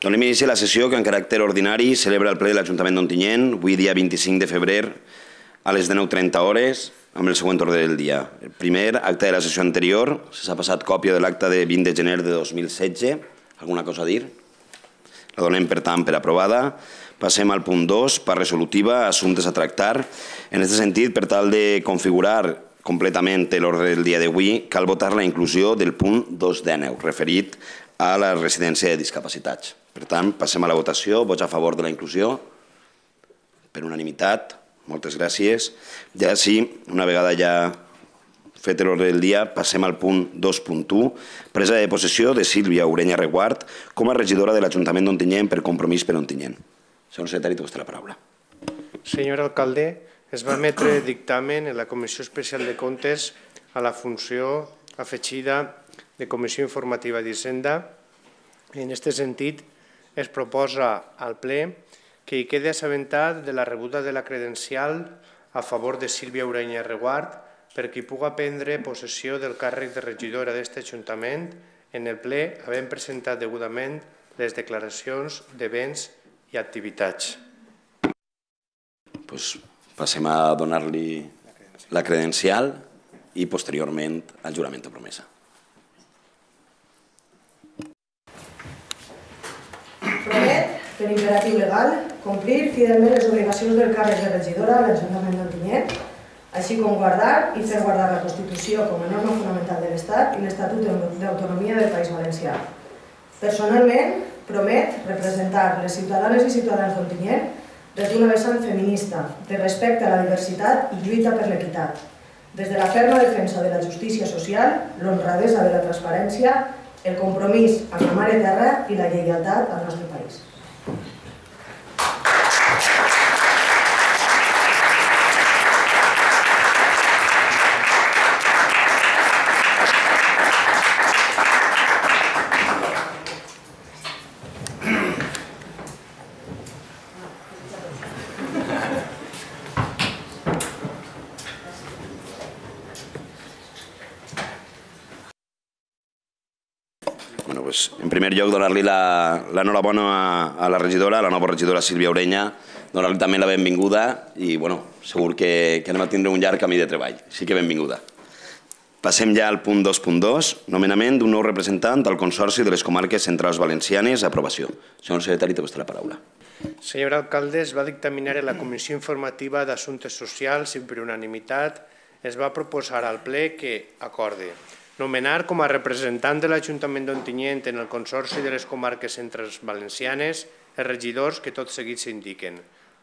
Donem inici a la sessió que en caràcter ordinari celebra el ple de l'Ajuntament d'Ontinyent avui dia 25 de febrer a les 9.30 hores amb el següent ordre del dia. El primer, acte de la sessió anterior, s'ha passat còpia de l'acte de 20 de gener de 2016. Alguna cosa a dir? La donem, per tant, per aprovada. Passem al punt 2, per resolutiva, assumptes a tractar. En aquest sentit, per tal de configurar completament l'ordre del dia d'avui, cal votar la inclusió del punt 2 de referit a la residència de discapacitats. Per tant, passem a la votació. Vots a favor de la inclusió. Per unanimitat. Moltes gràcies. Ja sí, una vegada ja fet l'ordre del dia, passem al punt 2.1, presa de possessió de Sílvia Urenya Reguard com a regidora de l'Ajuntament d'Ontinyent per compromís per Ontinyent. Senyor secretari, té vostè la paraula. Senyor alcalde, es va emetre dictamen en la Comissió Especial de Comptes a la funció afegida de Comissió Informativa d'Hisenda. En aquest sentit, es proposa al ple que hi quede assabentat de la rebuda de la credencial a favor de Sílvia Urenya Reguard per qui puga prendre possessió del càrrec de regidora d'aquest Ajuntament en el ple havent presentat degudament les declaracions de béns i activitats. Pues passem a donar-li la credencial i posteriorment el jurament de promesa. per imperatiu legal, complir fidelment les obligacions del càrrec de regidora a l'Ajuntament del Tinyet, així com guardar i fer guardar la Constitució com a norma fonamental de l'Estat i l'Estatut d'Autonomia del País Valencià. Personalment, promet representar les ciutadanes i ciutadans Tinyet des d'una vessant feminista, de respecte a la diversitat i lluita per l'equitat, des de la ferma defensa de la justícia social, l'honradesa de la transparència, el compromís amb la mare terra i la lleialtat al nostre país. primer lloc, donar-li l'enhorabona a, a la regidora, a la nova regidora Sílvia Orenya, donar-li també la benvinguda i, bueno, segur que, que anem a tindre un llarg camí de treball. Així que benvinguda. Passem ja al punt 2.2, nomenament d'un nou representant del Consorci de les Comarques Centrals Valencianes, aprovació. Senyor secretari, té vostè la paraula. Senyor alcalde, es va dictaminar a la Comissió Informativa d'Assumptes Socials i per unanimitat es va proposar al ple que acorde nomenar com a representant de l'Ajuntament d'Ontinyent en el Consorci de les Comarques Centres Valencianes els regidors que tot seguit s'indiquen.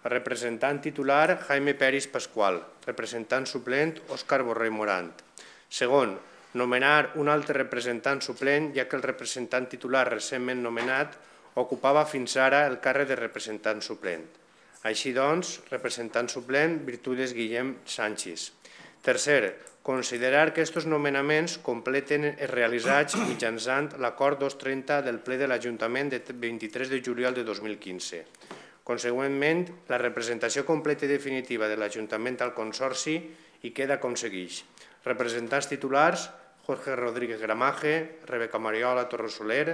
Representant titular, Jaime Peris Pasqual. Representant suplent, Òscar Borrell Morant. Segon, nomenar un altre representant suplent, ja que el representant titular recentment nomenat ocupava fins ara el càrrec de representant suplent. Així doncs, representant suplent, Virtudes Guillem Sánchez. Tercer, considerar que aquests nomenaments completen els realitzats mitjançant l'acord 230 del ple de l'Ajuntament de 23 de juliol de 2015. Consegüentment, la representació completa i definitiva de l'Ajuntament al Consorci hi queda com segueix. Representants titulars, Jorge Rodríguez Gramaje, Rebeca Mariola Torres Soler,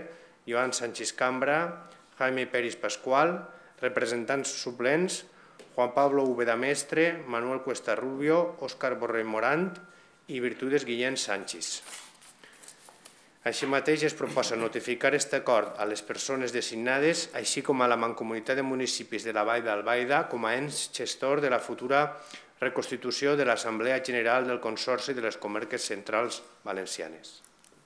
Joan Sánchez Cambra, Jaime Peris Pascual, representants suplents, Juan Pablo Ubeda Mestre, Manuel Cuesta Rubio, Óscar Borrell Morant, i Virtudes Guillem Sánchez. Així mateix es proposa notificar aquest acord a les persones designades, així com a la Mancomunitat de Municipis de la Vall d'Albaida com a ens gestor de la futura reconstitució de l'Assemblea General del Consorci de les Comarques Centrals Valencianes.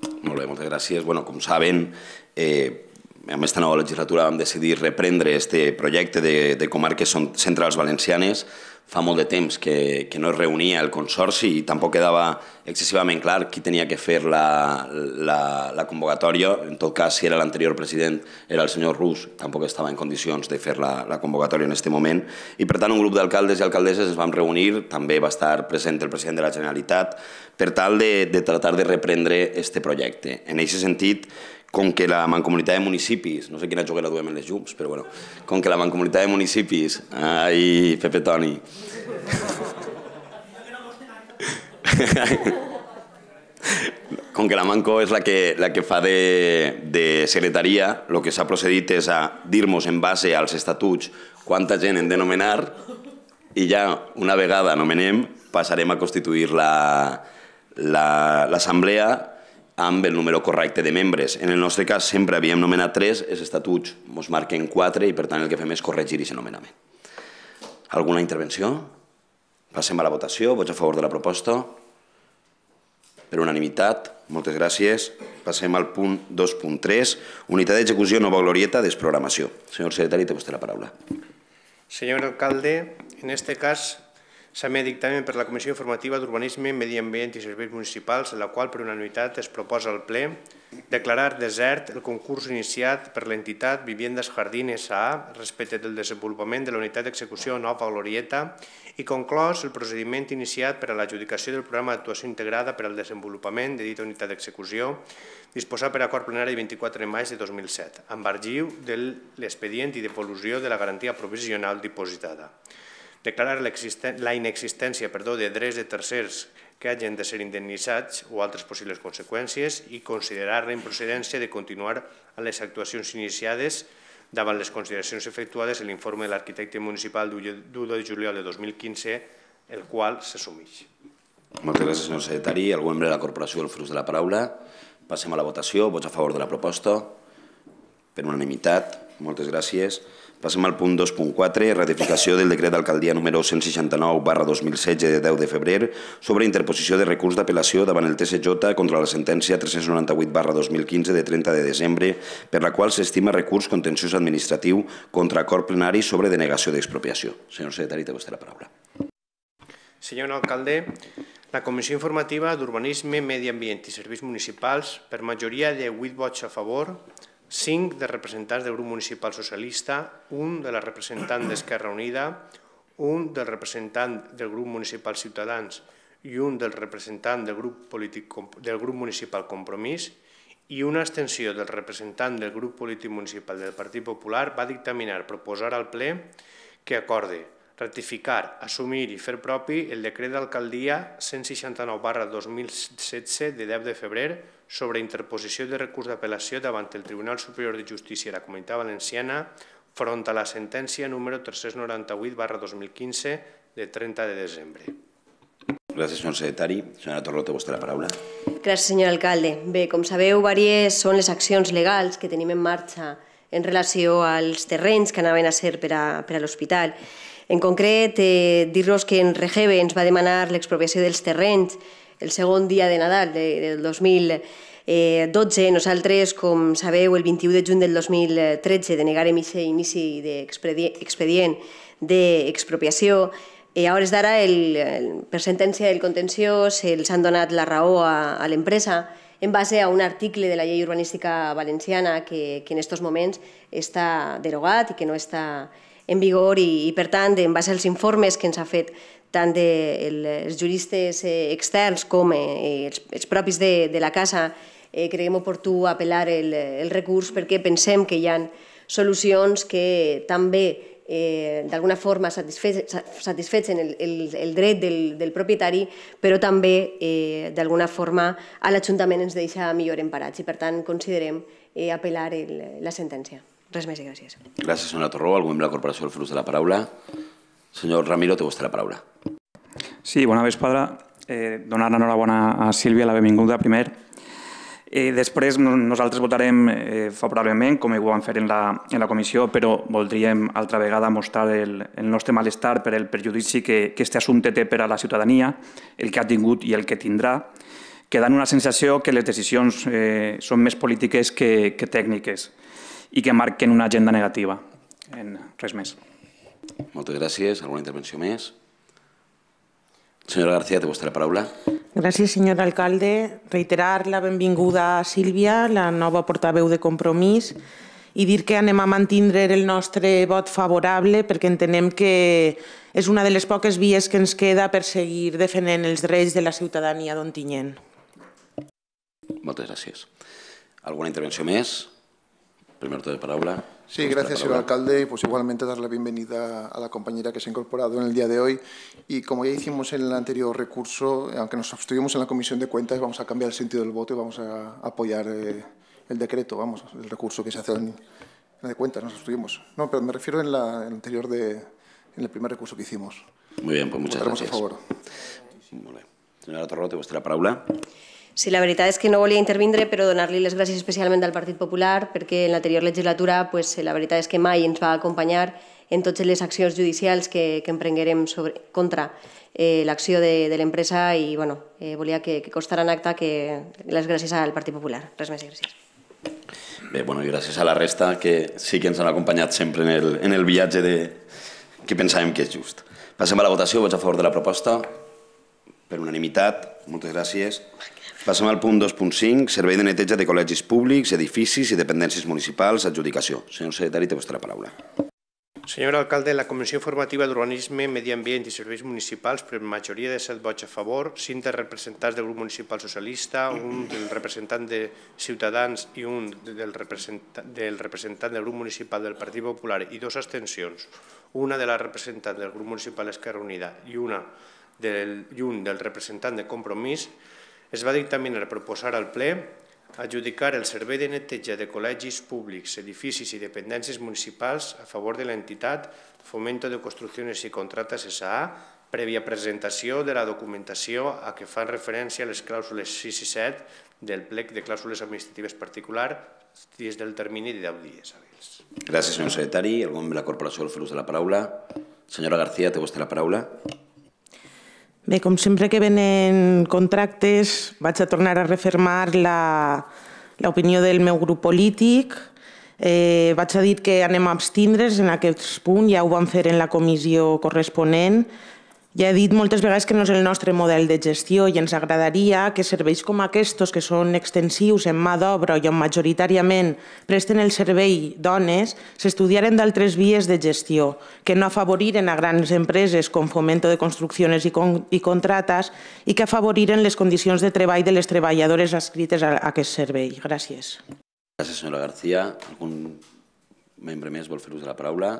Molt bé, moltes gràcies. Bueno, com saben, eh, amb aquesta nova legislatura vam decidir reprendre este projecte de, de comarques centrals valencianes fa molt de temps que, que no es reunia el Consorci i tampoc quedava excessivament clar qui tenia que fer la, la, la convocatòria. En tot cas, si era l'anterior president, era el senyor Rus, tampoc estava en condicions de fer la, la convocatòria en aquest moment. I, per tant, un grup d'alcaldes i alcaldesses es van reunir, també va estar present el president de la Generalitat, per tal de, de tratar de reprendre este projecte. En aquest sentit, com que la Mancomunitat de Municipis, no sé quina joguera duem en les llums, però bueno, com que la Mancomunitat de Municipis, ai, Pepe Toni... com que la Manco és la que, la que fa de, de secretaria, el que s'ha procedit és a dir-nos en base als estatuts quanta gent hem de nomenar i ja una vegada nomenem passarem a constituir l'assemblea la, amb el número correcte de membres. En el nostre cas sempre havíem nomenat 3, els estatuts ens marquen 4 i per tant el que fem és corregir aquest nomenament. Alguna intervenció? Passem a la votació, vots a favor de la proposta? Per unanimitat, moltes gràcies. Passem al punt 2.3, unitat d'execució nova glorieta desprogramació. Senyor secretari, té vostè la paraula. Senyor alcalde, en este cas S'emet dictamen per la Comissió Informativa d'Urbanisme, Medi Ambient i Serveis Municipals, en la qual per unanimitat es proposa al ple declarar desert el concurs iniciat per l'entitat Viviendes Jardín S.A. respecte del desenvolupament de la unitat d'execució Nova Glorieta i conclòs el procediment iniciat per a l'adjudicació del programa d'actuació integrada per al desenvolupament de dita unitat d'execució disposat per acord plenari 24 de maig de 2007, amb argiu de l'expedient i de de la garantia provisional dipositada declarar la inexistència de drets de tercers que hagin de ser indemnitzats o altres possibles conseqüències i considerar la improcedència de continuar amb les actuacions iniciades davant les consideracions efectuades en l'informe de l'arquitecte municipal d'1 de juliol de 2015, el qual s'assumeix. Moltes gràcies, senyor secretari. El membre de la corporació el frus de la paraula. Passem a la votació. Vots a favor de la proposta. Per unanimitat. Moltes gràcies. Passem al punt 2.4, ratificació del decret d'alcaldia número 169 barra 2016 de 10 de febrer sobre interposició de recurs d'apel·lació davant el TSJ contra la sentència 398 barra 2015 de 30 de desembre, per la qual s'estima recurs contenciós administratiu contra acord plenari sobre denegació d'expropiació. Senyor secretari, té vostè la paraula. Senyor alcalde, la Comissió Informativa d'Urbanisme, Medi Ambient i Serveis Municipals, per majoria de 8 vots a favor, 5 de representants del grup municipal socialista, un de la representant d'Esquerra Unida, un del representant del grup municipal Ciutadans i un del representant del grup, polític, del grup municipal Compromís i una extensió del representant del grup polític municipal del Partit Popular va dictaminar proposar al ple que acorde ratificar, assumir i fer propi el decret d'alcaldia 169 barra 2016 de 10 de febrer sobre interposició de recurs d'apel·lació davant el Tribunal Superior de Justícia de la Comunitat Valenciana front a la sentència número 398 barra 2015 de 30 de desembre. Gràcies, senyor secretari. Senyora Torró, té vostè la paraula. Gràcies, senyor alcalde. Bé, com sabeu, diverses són les accions legals que tenim en marxa en relació als terrenys que anaven a ser per a, per a l'hospital. En concret, eh, dir-los que en Regeve ens va demanar l'expropiació dels terrenys el segon dia de Nadal de, del 2012. Eh, nosaltres, com sabeu, el 21 de juny del 2013 denegàrem aquest inici d'expedient d'expropiació Eh, a hores d'ara, per sentència del contenciós, els han donat la raó a, a l'empresa en base a un article de la llei urbanística valenciana que, que en aquests moments està derogat i que no està en vigor i, i per tant, en base als informes que ens ha fet tant dels de els juristes eh, externs com eh, els, els propis de, de la casa, eh, creiem oportú apel·lar el, el recurs perquè pensem que hi ha solucions que també eh, d'alguna forma satisfets, satisfetsen el, el, el dret del, del propietari, però també eh, d'alguna forma a l'Ajuntament ens deixa millor emparats i per tant considerem eh, apel·lar el, la sentència. Res més i gràcies. Gràcies, senyora Torró. Algú amb la Corporació del Furs de la Paraula. Senyor Ramiro, té vostè la paraula. Sí, bona vesprada. Eh, donar l'enhorabona a Sílvia, la benvinguda primer. Eh, després nosaltres votarem eh, favorablement, com ho vam fer en la, en la comissió, però voldríem altra vegada mostrar el, el nostre malestar per el perjudici que, que este assumpte té per a la ciutadania, el que ha tingut i el que tindrà, que dan una sensació que les decisions eh, són més polítiques que, que tècniques i que marquen una agenda negativa. En res més. Moltes gràcies. Alguna intervenció més? Senyora García, té vostra paraula. Gràcies, senyor alcalde. Reiterar la benvinguda a Sílvia, la nova portaveu de Compromís, i dir que anem a mantindre el nostre vot favorable perquè entenem que és una de les poques vies que ens queda per seguir defendent els drets de la ciutadania d'Ontinyent. Moltes gràcies. Alguna intervenció més? primero turno de palabra. Sí, gracias, señor alcalde, y pues igualmente dar la bienvenida a la compañera que se ha incorporado en el día de hoy. Y como ya hicimos en el anterior recurso, aunque nos abstuvimos en la comisión de cuentas, vamos a cambiar el sentido del voto y vamos a apoyar eh, el decreto, vamos, el recurso que se hace en la de cuentas, nos abstuvimos. No, pero me refiero en, el anterior de, en el primer recurso que hicimos. Muy bien, pues muchas Votaremos gracias. a favor. Señora Torrote, vuestra palabra. Sí, la veritat és que no volia intervindre, però donar-li les gràcies especialment al Partit Popular, perquè en l'anterior legislatura pues, la veritat és que mai ens va acompanyar en totes les accions judicials que, que emprenguerem sobre, contra eh, l'acció de, de l'empresa i bueno, eh, volia que, que costara en acte que les gràcies al Partit Popular. Res més i gràcies. Bé, bueno, i gràcies a la resta que sí que ens han acompanyat sempre en el, en el viatge de... que pensàvem que és just. Passem a la votació, vots a favor de la proposta, per unanimitat, moltes gràcies. Passem al punt 2.5, servei de neteja de col·legis públics, edificis i dependències municipals, adjudicació. Senyor secretari, té vostra paraula. Senyor alcalde, la Comissió Formativa d'Urbanisme, Medi Ambient i Serveis Municipals, per majoria de set vots a favor, cinc de representants del grup municipal socialista, un del representant de Ciutadans i un del representant del, representant del grup municipal del Partit Popular i dos abstencions, una de la representant del grup municipal Esquerra Unida i una del, i un del representant de Compromís, es va dictaminar proposar al ple adjudicar el servei de neteja de col·legis públics, edificis i dependències municipals a favor de l'entitat Fomento de Construcciones i Contratas S.A., prèvia presentació de la documentació a què fan referència les clàusules 6 i 7 del plec de clàusules administratives particular des del termini de 10 dies hàbils. Gràcies, senyor secretari. Algú de la Corporació del Feliç de la Paraula. Senyora García, té vostè la paraula. Bé, com sempre que venen contractes, vaig a tornar a refermar l'opinió del meu grup polític. Eh, vaig a dir que anem a abstindre's en aquest punt, ja ho vam fer en la comissió corresponent, ja he dit moltes vegades que no és el nostre model de gestió i ens agradaria que serveis com aquests, que són extensius en mà d'obra i on majoritàriament presten el servei dones, s'estudiaren d'altres vies de gestió, que no afavoriren a grans empreses com Fomento de Construcciones i, con i Contrates i que afavoriren les condicions de treball de les treballadores escrites a aquest servei. Gràcies. Gràcies, senyora García. Algun membre més vol fer vos la paraula?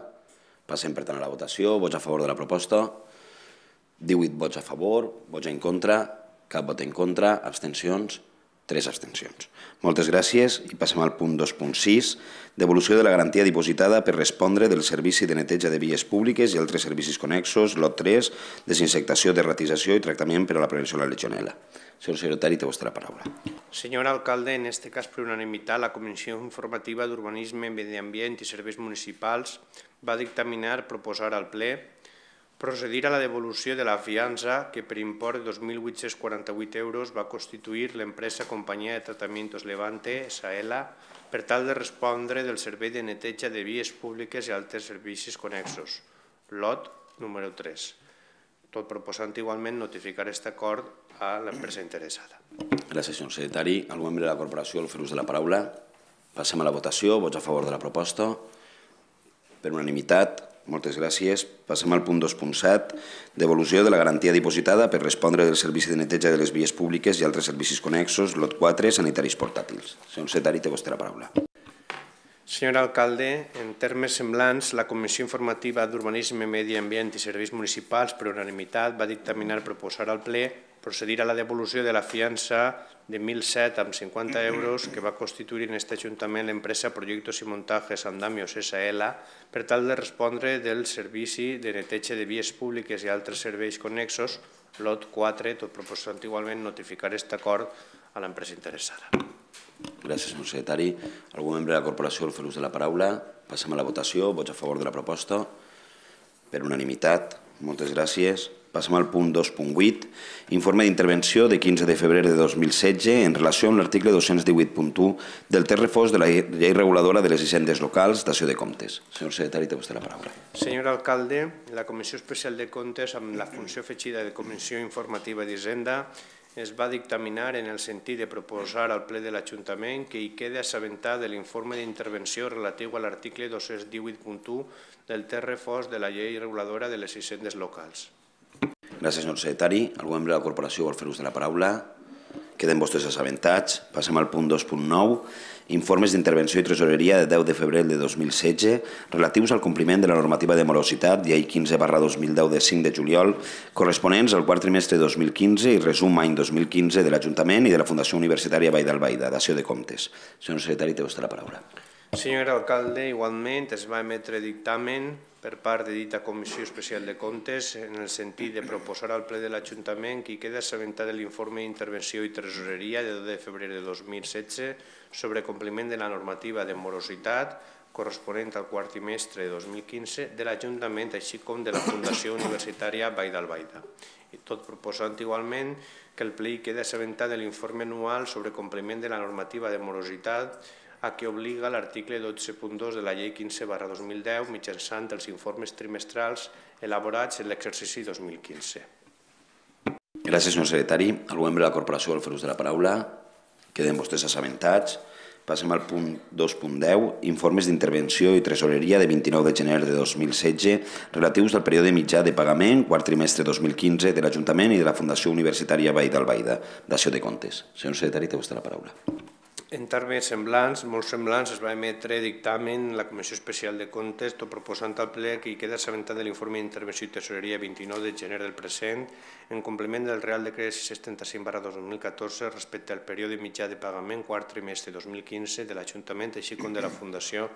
Passem, per tant, a la votació. Vots a favor de la proposta. 18 vots a favor, vots en contra, cap vot en contra, abstencions, 3 abstencions. Moltes gràcies i passem al punt 2.6, devolució de la garantia dipositada per respondre del servici de neteja de vies públiques i altres servicis connexos, lot 3, desinsectació, derratització i tractament per a la prevenció de la legionela. Senyor secretari, té vostra paraula. Senyor alcalde, en este cas per unanimitat, la Comissió Informativa d'Urbanisme, Medi Ambient i Serveis Municipals va dictaminar proposar al ple procedir a la devolució de la fiança que per import de 2.848 euros va constituir l'empresa Companyia de Tratamientos Levante, SAELA, e per tal de respondre del servei de neteja de vies públiques i altres servicis conexos, lot número 3, tot proposant igualment notificar aquest acord a l'empresa interessada. Gràcies, senyor secretari. Al membre de la corporació, el fer de la paraula. Passem a la votació. Vots a favor de la proposta. Per unanimitat, moltes gràcies. Passem al punt 2.7, devolució de la garantia dipositada per respondre del servici de neteja de les vies públiques i altres servicis conexos, lot 4, sanitaris portàtils. Senyor Setari, té vostè la paraula. Senyor alcalde, en termes semblants, la Comissió Informativa d'Urbanisme, Medi Ambient i Serveis Municipals, per unanimitat, va dictaminar proposar al ple procedir a la devolució de la fiança de 1.007 amb 50 euros que va constituir en aquest Ajuntament l'empresa Proyectos i Montajes Andamios SL per tal de respondre del servici de neteja de vies públiques i altres serveis connexos, lot 4, tot proposant igualment notificar aquest acord a l'empresa interessada. Gràcies, senyor secretari. Algú membre de la corporació vol fer ús de la paraula. Passem a la votació. Vots a favor de la proposta. Per unanimitat. Moltes gràcies. Passem al punt 2.8. Informe d'intervenció de 15 de febrer de 2016 en relació amb l'article 218.1 del terre fos de la llei reguladora de les hisendes locals d'acció de comptes. Senyor secretari, té vostè la paraula. Senyor alcalde, la Comissió Especial de Comptes amb la funció afegida de Comissió Informativa d'Hisenda es va dictaminar en el sentit de proposar al ple de l'Ajuntament que hi quede assabentat de l'informe d'intervenció relatiu a l'article 218.1 del terrefos de la llei reguladora de les 600 locals. Gràcies, senyor secretari. Algú membre de la corporació vol fer vos de la paraula. Queden vostres assabentats. Passem al punt 2.9 informes d'intervenció i tresoreria de 10 de febrer de 2016 relatius al compliment de la normativa de morositat, llei 15 barra 2010 de 5 de juliol, corresponents al quart trimestre 2015 i resum any 2015 de l'Ajuntament i de la Fundació Universitària Vall d'Albaida, d'Acció de comptes. Senyor secretari, té vostè la paraula. Senyor alcalde, igualment es va emetre dictamen per part de dita Comissió Especial de Comptes en el sentit de proposar al ple de l'Ajuntament que queda assabentat de l'informe d'intervenció i tresoreria de 2 de febrer de 2016 sobre compliment de la normativa de morositat corresponent al quart trimestre de 2015 de l'Ajuntament, així com de la Fundació Universitària Vall d'Albaida. I tot proposant igualment que el ple queda assabentat de l'informe anual sobre compliment de la normativa de morositat a què obliga l'article 12.2 de la llei 15 barra 2010 mitjançant els informes trimestrals elaborats en l'exercici 2015. Gràcies, senyor secretari. El membre de la corporació del fer de la paraula. Queden vostès assabentats. Passem al punt 2.10, informes d'intervenció i tresoreria de 29 de gener de 2016 relatius al període mitjà de pagament quart trimestre 2015 de l'Ajuntament i de la Fundació Universitària Vall d'Albaida, D'això de Comptes. Senyor secretari, té vostè la paraula. En termes semblants, molt semblants, es va emetre dictamen la Comissió Especial de Comptes tot proposant al ple que hi queda assabentat de l'informe d'intervenció i tesoreria 29 de gener del present en complement del Real Decret 635 barra 2014 respecte al període mitjà de pagament quart trimestre 2015 de l'Ajuntament així com de la Fundació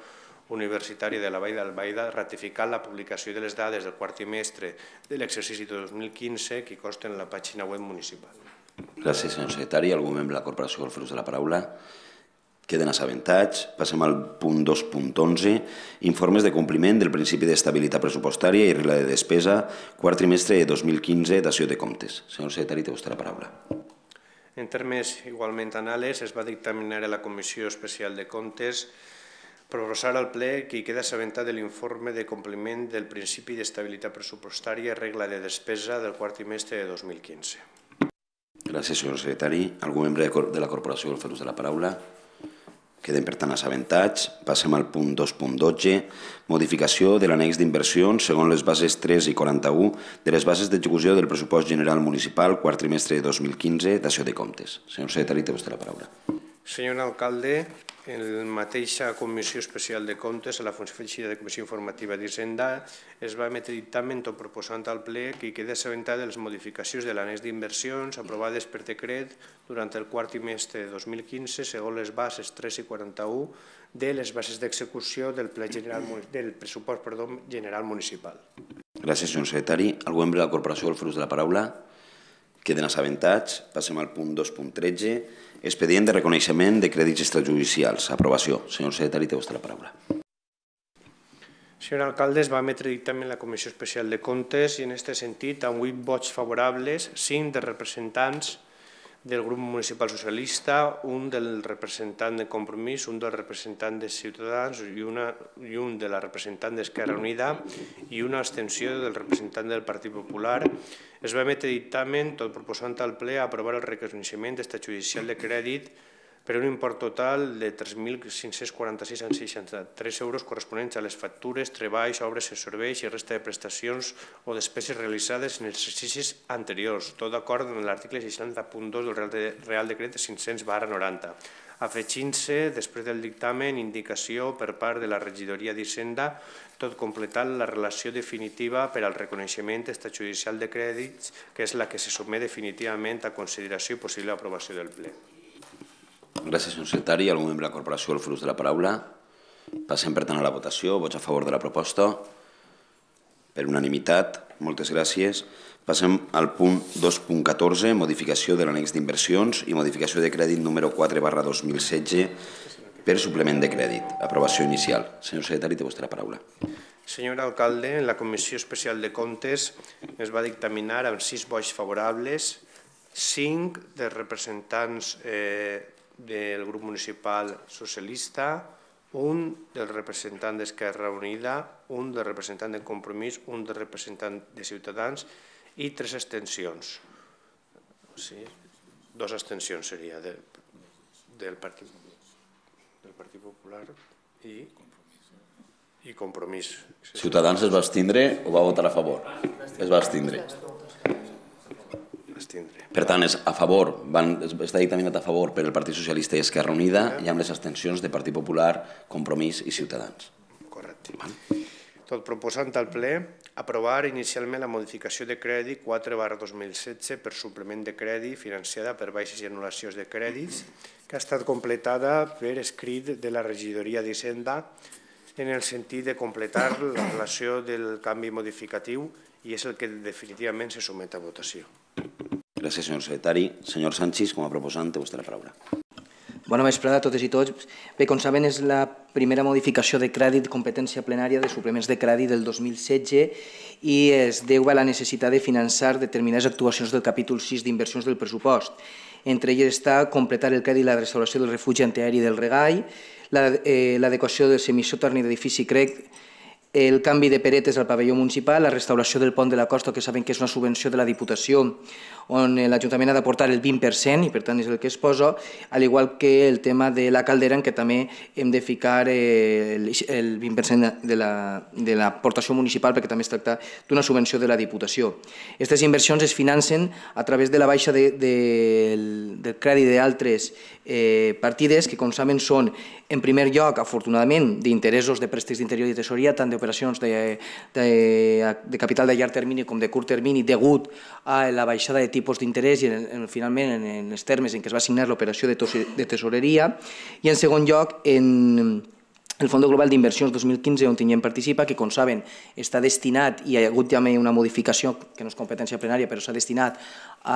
Universitària de la Vall d'Albaida ratificant la publicació de les dades del quart trimestre de l'exercici 2015 que consten en la pàgina web municipal. Gràcies, senyor secretari. Algú membre de la Corporació vol de la paraula? Queden assabentats. Passem al punt 2.11. Informes de compliment del principi d'estabilitat pressupostària i regla de despesa, quart trimestre de 2015, d'acció de comptes. Senyor secretari, té vostè la paraula. En termes igualment anales, es va dictaminar a la Comissió Especial de Comptes proposar al ple que hi queda assabentat de l'informe de compliment del principi d'estabilitat pressupostària i regla de despesa del quart trimestre de 2015. Gràcies, senyor secretari. Algun membre de la Corporació vol fer de la paraula? Queden, per tant, assabentats. Passem al punt 2.12, modificació de l'annex d'inversions segons les bases 3 i 41 de les bases d'execució del pressupost general municipal quart trimestre de 2015 d'acció de comptes. Senyor secretari, té vostè la paraula. Senyor alcalde, en la mateixa Comissió Especial de Comptes, a la Funció Feixida de Comissió Informativa d'Hisenda, es va emetre o proposant al ple que hi quedi assabentat de les modificacions de l'anès d'inversions aprovades per decret durant el quart trimestre de 2015, segons les bases 3 i 41 de les bases d'execució del, ple general, del pressupost perdó, general municipal. Gràcies, senyor secretari. El membre de la corporació del Fruits de la paraula? Queden assabentats. Passem al punt 2.13 Expedient de reconeixement de crèdits extrajudicials. Aprovació. Senyor secretari, té vostè la paraula. Senyor alcalde, es va emetre dictament la Comissió Especial de Comptes i en aquest sentit amb 8 vots favorables, 5 de representants del grup municipal socialista, un del representant de Compromís, un del representant de Ciutadans i, una, i un de la representant d'Esquerra Unida i una abstenció del representant del Partit Popular. Es va emetre dictament, tot proposant al ple aprovar el reconeixement d'estat judicial de crèdit per un import total de 3.546,63 euros corresponents a les factures, treballs, obres i serveis i resta de prestacions o despeses realitzades en exercicis anteriors, tot d'acord amb l'article 60.2 del Real Decret 500 barra 90, afegint-se, després del dictamen, indicació per part de la regidoria d'Hisenda, tot completant la relació definitiva per al reconeixement extrajudicial de crèdits, que és la que se sotmet definitivament a consideració i possible aprovació del ple. Gràcies, senyor secretari. Algun membre de la corporació el flux de la paraula. Passem, per tant, a la votació. Vots a favor de la proposta. Per unanimitat. Moltes gràcies. Passem al punt 2.14, modificació de l'anex d'inversions i modificació de crèdit número 4 barra 2016 per suplement de crèdit. Aprovació inicial. Senyor secretari, té vostè la paraula. Senyor alcalde, en la Comissió Especial de Comptes es va dictaminar amb sis vots favorables, cinc de representants eh, del grup municipal socialista, un del representant d'Esquerra Unida, un del representant de Compromís, un del representant de Ciutadans i tres extensions. Sí, dos extensions seria de, del, Partit, del Partit Popular i i compromís. Ciutadans es va estindre o va votar a favor? Es va abstindre abstindre. Per tant, és a favor, van, està dictaminat a favor per el Partit Socialista i Esquerra Unida i amb les abstencions de Partit Popular, Compromís i Ciutadans. Correcte. Val? Tot proposant al ple aprovar inicialment la modificació de crèdit 4 barra 2016 per suplement de crèdit financiada per baixes i anul·lacions de crèdits que ha estat completada per escrit de la regidoria d'Hisenda en el sentit de completar la relació del canvi modificatiu i és el que definitivament se somet a votació. Gràcies, senyor secretari. Senyor Sánchez, com a proposant, té vostè la paraula. Bona vesprada a totes i tots. Bé, com saben, és la primera modificació de crèdit competència plenària de suplements de crèdit del 2016 i es deu a la necessitat de finançar determinades actuacions del capítol 6 d'inversions del pressupost. Entre elles està completar el crèdit la restauració del refugi antiaeri del Regall, eh, l'adequació la, del semisotorni d'edifici CREC el canvi de peretes al pavelló municipal, la restauració del pont de la costa, que saben que és una subvenció de la Diputació, on eh, l'Ajuntament ha de portar el 20% i per tant és el que es posa, al igual que el tema de la caldera en què també hem de ficar eh, el, 20% de l'aportació la, municipal perquè també es tracta d'una subvenció de la Diputació. Aquestes inversions es financen a través de la baixa de, de, del crèdit d'altres eh, partides que, com saben, són en primer lloc, afortunadament, d'interessos de préstecs d'interior i tesoria, tant d'operacions de, de, de capital de llarg termini com de curt termini, degut a la baixada de tipus tipus d'interès i en, en, finalment en, en els termes en què es va signar l'operació de, de tesoreria i en segon lloc en el Fondo Global d'Inversions 2015, on tinguem participa, que, com saben, està destinat, i hi ha hagut també una modificació, que no és competència plenària, però s'ha destinat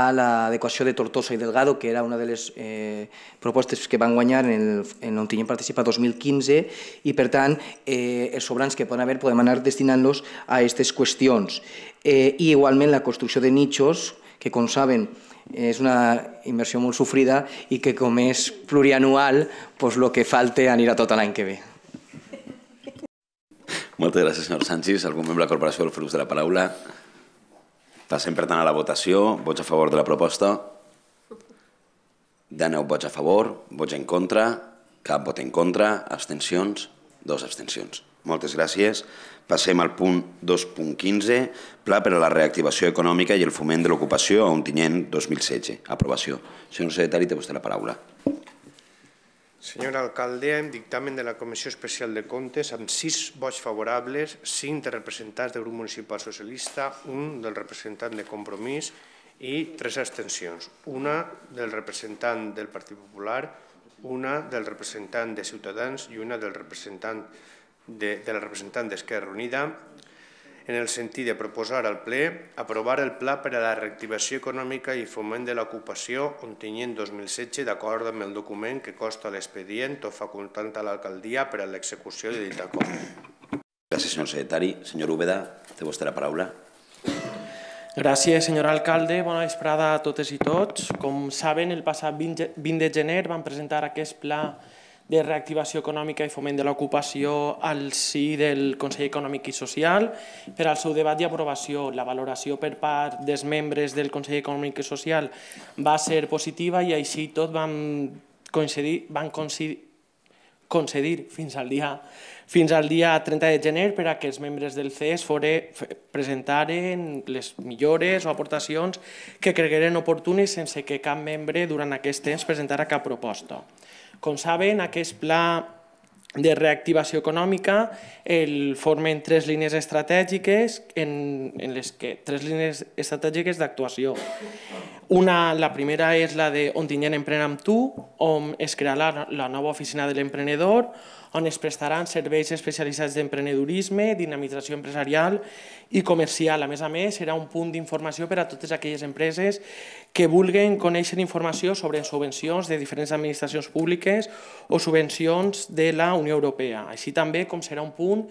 a l'adequació de Tortosa i Delgado, que era una de les eh, propostes que van guanyar en, el, en on tinguem participa 2015, i, per tant, eh, els sobrans que poden haver podem anar destinant-los a aquestes qüestions. Eh, I, igualment, la construcció de nichos, que com saben és una inversió molt sofrida i que com és plurianual, doncs el que falte anirà tot l'any que ve. Moltes gràcies, senyor Sánchez. Algun membre de la Corporació del Fruits de la Paraula? Passem, per tant, a la votació. Vots a favor de la proposta? De nou, vots a favor, vots en contra, cap vot en contra, abstencions, dos abstencions. Moltes gràcies. Passem al punt 2.15, Pla per a la reactivació econòmica i el foment de l'ocupació a Ontinyent 2016. Aprovació. Senyor secretari, té vostè la paraula. Senyor alcalde, en dictamen de la Comissió Especial de Comptes, amb sis vots favorables, cinc de representants del grup municipal socialista, un del representant de Compromís i tres abstencions, una del representant del Partit Popular, una del representant de Ciutadans i una del representant de de, de la representant d'Esquerra Unida en el sentit de proposar al ple aprovar el Pla per a la reactivació econòmica i foment de l'ocupació on tenien 2016 d'acord amb el document que costa l'expedient o facultant a l'alcaldia per a l'execució de dit acord. Gràcies, senyor secretari. Senyor Úbeda, té vostè la paraula. Gràcies, senyor alcalde. Bona vesprada a totes i tots. Com saben, el passat 20 de gener vam presentar aquest pla de reactivació econòmica i foment de l'ocupació al sí del Consell Econòmic i Social per al seu debat i aprovació. La valoració per part dels membres del Consell Econòmic i Social va ser positiva i així tot vam concedir, van concedir, concedir fins al dia fins al dia 30 de gener per a que els membres del CES fore, presentaren les millores o aportacions que cregueren oportunes sense que cap membre durant aquest temps presentara cap proposta. Com saben, aquest pla de reactivació econòmica el formen tres línies estratègiques en, en les que tres línies estratègiques d'actuació. Una, la primera és la de on tinguem emprenent amb tu, on es crearà la, la nova oficina de l'emprenedor, on es prestaran serveis especialitzats d'emprenedorisme, dinamització empresarial i comercial. A més a més, serà un punt d'informació per a totes aquelles empreses que vulguin conèixer informació sobre subvencions de diferents administracions públiques o subvencions de la Unió Europea, així també com serà un punt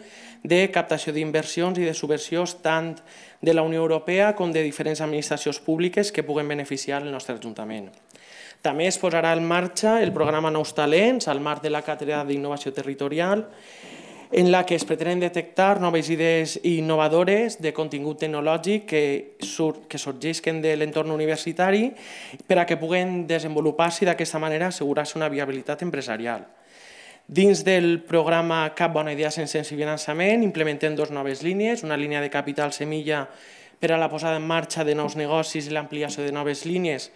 de captació d'inversions i de subvencions tant de la Unió Europea com de diferents administracions públiques que puguen beneficiar el nostre Ajuntament. També es posarà en marxa el programa Nous Talents al marc de la Càtedra d'Innovació Territorial, en la que es pretenen detectar noves idees innovadores de contingut tecnològic que, sur que sorgisquen de l'entorn universitari per a que puguen desenvolupar-se i d'aquesta manera assegurar-se una viabilitat empresarial. Dins del programa Cap bona idea sense finançament implementem dues noves línies, una línia de capital semilla i per a la posada en marxa de nous negocis i l'ampliació de noves línies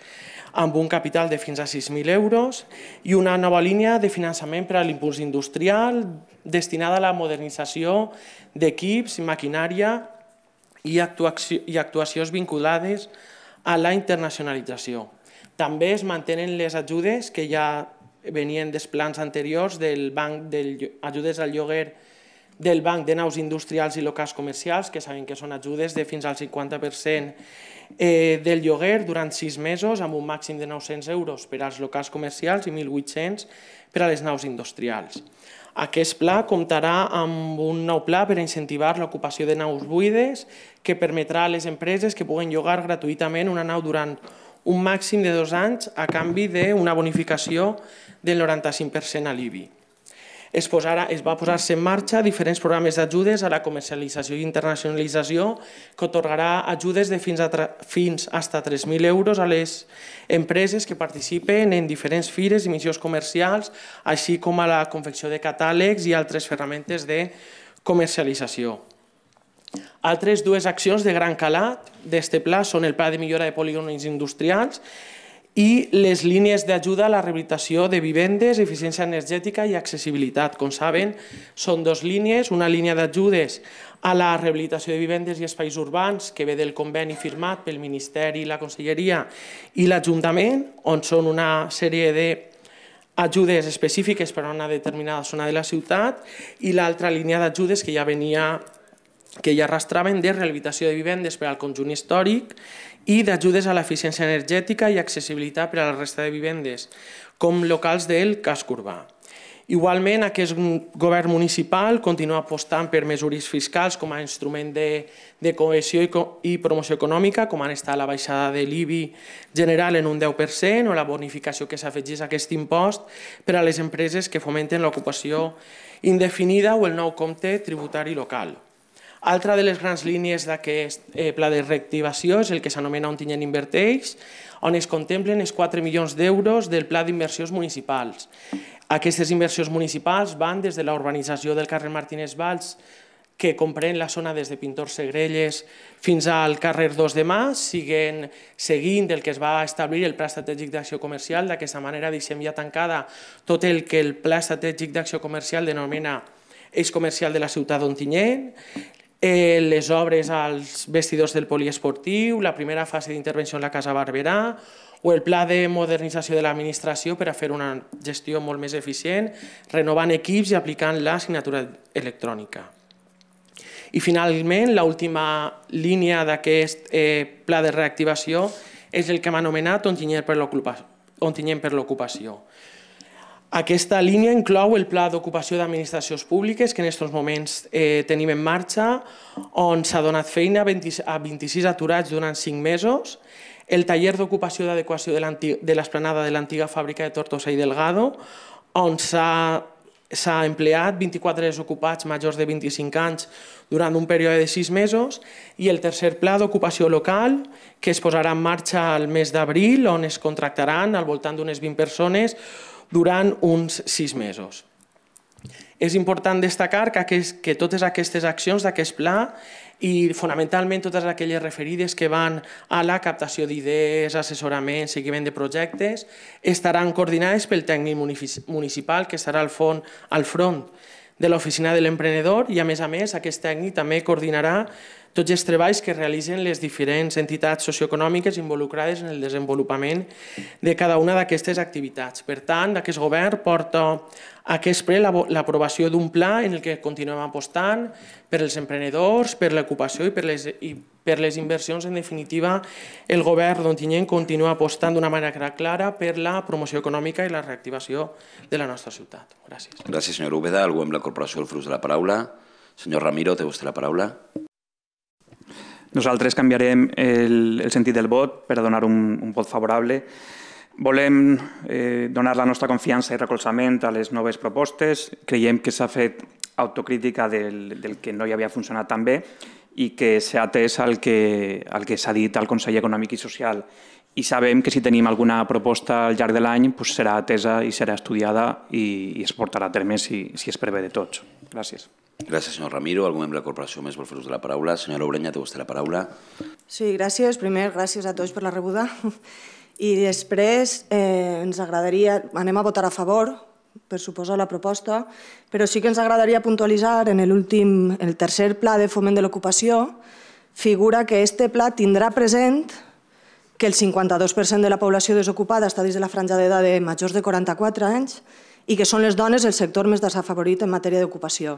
amb un capital de fins a 6.000 euros i una nova línia de finançament per a l'impuls industrial destinada a la modernització d'equips, i maquinària i actuacions vinculades a la internacionalització. També es mantenen les ajudes que ja venien dels plans anteriors del Banc d'ajudes al lloguer del Banc de Naus Industrials i Locals Comercials, que sabem que són ajudes de fins al 50% eh, del lloguer durant sis mesos, amb un màxim de 900 euros per als locals comercials i 1.800 per a les naus industrials. Aquest pla comptarà amb un nou pla per incentivar l'ocupació de naus buides que permetrà a les empreses que puguen llogar gratuïtament una nau durant un màxim de dos anys a canvi d'una bonificació del 95% a l'IBI es, posarà, es va posar-se en marxa diferents programes d'ajudes a la comercialització i internacionalització que otorgarà ajudes de fins a, fins hasta 3.000 euros a les empreses que participen en diferents fires i missions comercials, així com a la confecció de catàlegs i altres ferramentes de comercialització. Altres dues accions de gran calat d'este pla són el Pla de millora de polígons industrials i les línies d'ajuda a la rehabilitació de vivendes, eficiència energètica i accessibilitat. Com saben, són dues línies, una línia d'ajudes a la rehabilitació de vivendes i espais urbans que ve del conveni firmat pel Ministeri, la Conselleria i l'Ajuntament, on són una sèrie de ajudes específiques per a una determinada zona de la ciutat i l'altra línia d'ajudes que ja venia que hi arrastraven de rehabilitació de vivendes per al conjunt històric i d'ajudes a l'eficiència energètica i accessibilitat per a la resta de vivendes, com locals del casc urbà. Igualment, aquest govern municipal continua apostant per mesures fiscals com a instrument de, de cohesió i, co i promoció econòmica, com han estat la baixada de l'IBI general en un 10% o la bonificació que s'afegís a aquest impost per a les empreses que fomenten l'ocupació indefinida o el nou compte tributari local. Altra de les grans línies d'aquest eh, pla de reactivació és el que s'anomena Ontinyent Inverteix, on es contemplen els 4 milions d'euros del pla d'inversions municipals. Aquestes inversions municipals van des de la urbanització del carrer Martínez Valls, que comprèn la zona des de Pintor Segrelles fins al carrer 2 de Mà, siguen seguint el que es va establir el Pla Estratègic d'Acció Comercial, d'aquesta manera deixem ja tancada tot el que el Pla Estratègic d'Acció Comercial denomina eix comercial de la ciutat d'Ontinyent, eh, les obres als vestidors del poliesportiu, la primera fase d'intervenció en la Casa Barberà, o el pla de modernització de l'administració per a fer una gestió molt més eficient, renovant equips i aplicant la signatura electrònica. I finalment, l'última línia d'aquest eh, pla de reactivació és el que hem anomenat Ontinyent per l'ocupació. Aquesta línia inclou el Pla d'Ocupació d'Administracions Públiques que en aquests moments eh, tenim en marxa, on s'ha donat feina a, 26 aturats durant 5 mesos, el taller d'ocupació d'adequació de l'esplanada de l'antiga fàbrica de Tortosa i Delgado, on s'ha empleat 24 desocupats majors de 25 anys durant un període de 6 mesos, i el tercer pla d'ocupació local, que es posarà en marxa al mes d'abril, on es contractaran al voltant d'unes 20 persones, durant uns sis mesos. És important destacar que, que totes aquestes accions d'aquest pla i fonamentalment totes aquelles referides que van a la captació d'idees, assessorament, seguiment de projectes, estaran coordinades pel tècnic municipal que estarà al, font, al front de l'oficina de l'emprenedor i, a més a més, aquest tècnic també coordinarà tots els treballs que realitzen les diferents entitats socioeconòmiques involucrades en el desenvolupament de cada una d'aquestes activitats. Per tant, aquest govern porta a aquest pre l'aprovació d'un pla en el que continuem apostant per als emprenedors, per l'ocupació i, per les, i per les inversions. En definitiva, el govern d'Ontinyent continua apostant d'una manera clara per la promoció econòmica i la reactivació de la nostra ciutat. Gràcies. Gràcies, senyor Úbeda. Algú amb la Corporació del Frus de la Paraula. Senyor Ramiro, té vostè la paraula. Nosaltres canviarem el, el sentit del vot per a donar un, un vot favorable. Volem eh, donar la nostra confiança i recolzament a les noves propostes. Creiem que s'ha fet autocrítica del, del que no hi havia funcionat tan bé i que s'ha atès al que, al que s'ha dit al Consell Econòmic i Social i sabem que si tenim alguna proposta al llarg de l'any doncs serà atesa i serà estudiada i, i es portarà a terme si, si es prevé de tots. Gràcies. Gràcies, senyor Ramiro. Algun membre de la corporació més vol fer de la paraula? Senyora Obrenya, té vostè la paraula. Sí, gràcies. Primer, gràcies a tots per la rebuda. I després eh, ens agradaria... Anem a votar a favor, per suposar la proposta, però sí que ens agradaria puntualitzar en l'últim, el tercer pla de foment de l'ocupació, figura que este pla tindrà present que el 52% de la població desocupada està des de la franja d'edat de majors de 44 anys i que són les dones el sector més desafavorit en matèria d'ocupació.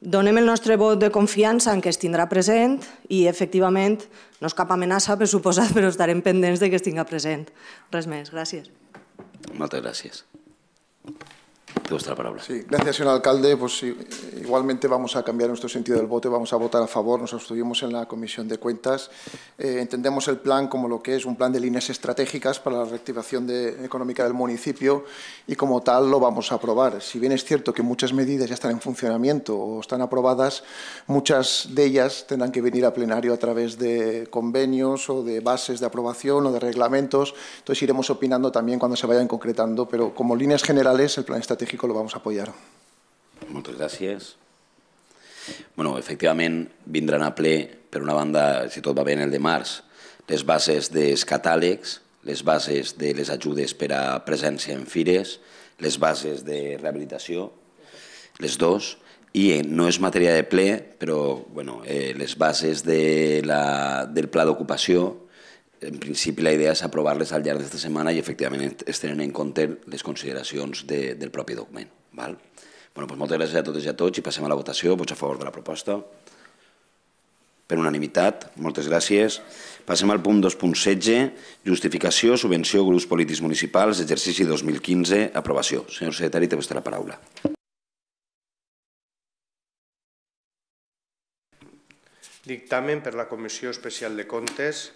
Donem el nostre vot de confiança en que es tindrà present i, efectivament, no és cap amenaça, per suposat, però estarem pendents de que es tinga present. Res més, gràcies. Moltes gràcies. Sí, gracias, señor alcalde. Pues igualmente vamos a cambiar nuestro sentido del voto, vamos a votar a favor. Nos abstuvimos en la Comisión de Cuentas. Eh, entendemos el plan como lo que es un plan de líneas estratégicas para la reactivación económica del municipio y como tal lo vamos a aprobar. Si bien es cierto que muchas medidas ya están en funcionamiento o están aprobadas, muchas de ellas tendrán que venir a plenario a través de convenios o de bases de aprobación o de reglamentos. Entonces iremos opinando también cuando se vayan concretando, pero como líneas generales el plan estratégico México lo vamos a apoyar. Moltes gràcies. Bueno, efectivament, vindran a ple, per una banda, si tot va bé en el de març, les bases dels catàlegs, les bases de les ajudes per a presència en fires, les bases de rehabilitació, les dos, i eh, no és matèria de ple, però bueno, eh, les bases de la, del pla d'ocupació, en principi la idea és aprovar-les al llarg d'aquesta setmana i efectivament es tenen en compte les consideracions de, del propi document. Val? Bueno, doncs moltes gràcies a totes i a tots i passem a la votació. Vots a favor de la proposta? Per unanimitat, moltes gràcies. Passem al punt 2.16, justificació, subvenció, grups polítics municipals, exercici 2015, aprovació. Senyor secretari, té vostè la paraula. Dictamen per la Comissió Especial de Comptes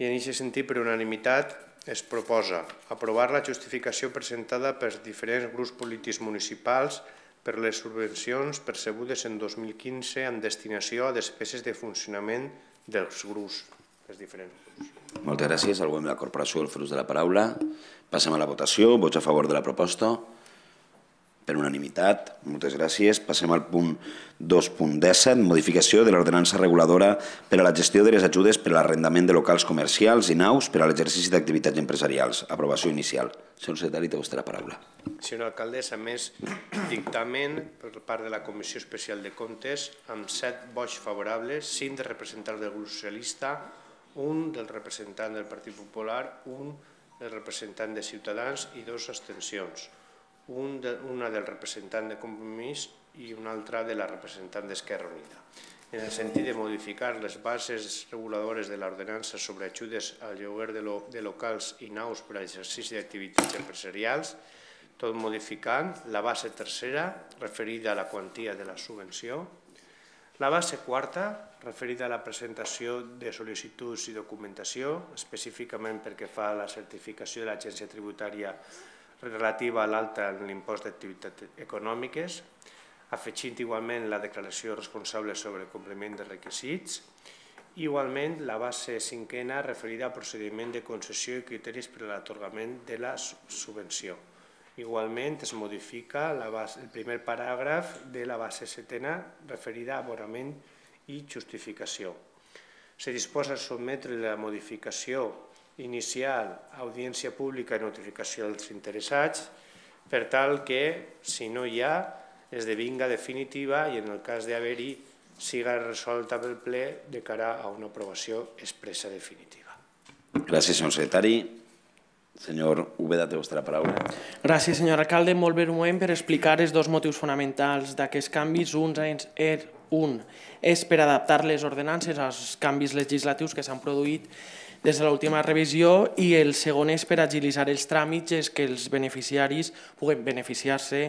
i en aquest sentit per unanimitat es proposa aprovar la justificació presentada per diferents grups polítics municipals per les subvencions percebudes en 2015 amb destinació a despeses de funcionament dels grups. Dels diferents grups. Moltes gràcies. El govern de la corporació, el fruit de la paraula. Passem a la votació. Vots a favor de la proposta. Per unanimitat, moltes gràcies. Passem al punt 2.17, modificació de l'ordenança reguladora per a la gestió de les ajudes per a l'arrendament de locals comercials i naus per a l'exercici d'activitats empresarials. Aprovació inicial. Senyor secretari, té vostè la paraula. Senyora alcaldessa, a més, dictamen per part de la Comissió Especial de Comptes amb set vots favorables, cinc de representants del grup socialista, un del representant del Partit Popular, un del representant de Ciutadans i dos abstencions un de, una del representant de Compromís i una altra de la representant d'Esquerra Unida, en el sentit de modificar les bases reguladores de l'ordenança sobre ajudes al lloguer de, locals i naus per a l'exercici d'activitats empresarials, tot modificant la base tercera, referida a la quantia de la subvenció, la base quarta, referida a la presentació de sol·licituds i documentació, específicament perquè fa la certificació de l'Agència Tributària relativa a l'alta en l'impost d'activitats econòmiques, afegint igualment la declaració responsable sobre el compliment de requisits, i igualment la base cinquena referida al procediment de concessió i criteris per a l'atorgament de la subvenció. Igualment es modifica la base, el primer paràgraf de la base setena referida a abonament i justificació. Se disposa a sotmetre la modificació inicial, audiència pública i notificació als interessats, per tal que, si no hi ha, esdevinga definitiva i en el cas d'haver-hi siga resolta pel ple de cara a una aprovació expressa definitiva. Gràcies, senyor secretari. Senyor Ubeda, té vostra paraula. Gràcies, senyor alcalde. Molt moment per explicar els dos motius fonamentals d'aquests canvis. Un és, un és per adaptar les ordenances als canvis legislatius que s'han produït des de l'última revisió i el segon és per agilitzar els tràmits és que els beneficiaris puguen beneficiar-se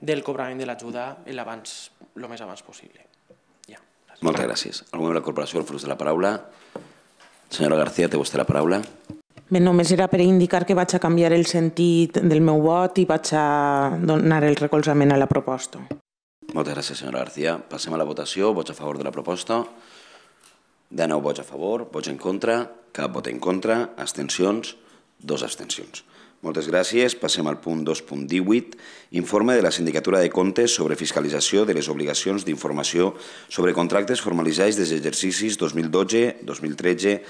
del cobrament de l'ajuda el, el més abans possible. Ja, gràcies. Moltes gràcies. Algú de la corporació, el flux de la paraula. Senyora García, té vostè la paraula. Bé, només era per indicar que vaig a canviar el sentit del meu vot i vaig a donar el recolzament a la proposta. Moltes gràcies, senyora García. Passem a la votació. Vots a favor de la proposta. De nou vots a favor, vots en contra, cap vot en contra, abstencions, dos abstencions. Moltes gràcies. Passem al punt 2.18, informe de la Sindicatura de Comptes sobre fiscalització de les obligacions d'informació sobre contractes formalitzats des d'exercicis 2012-2013,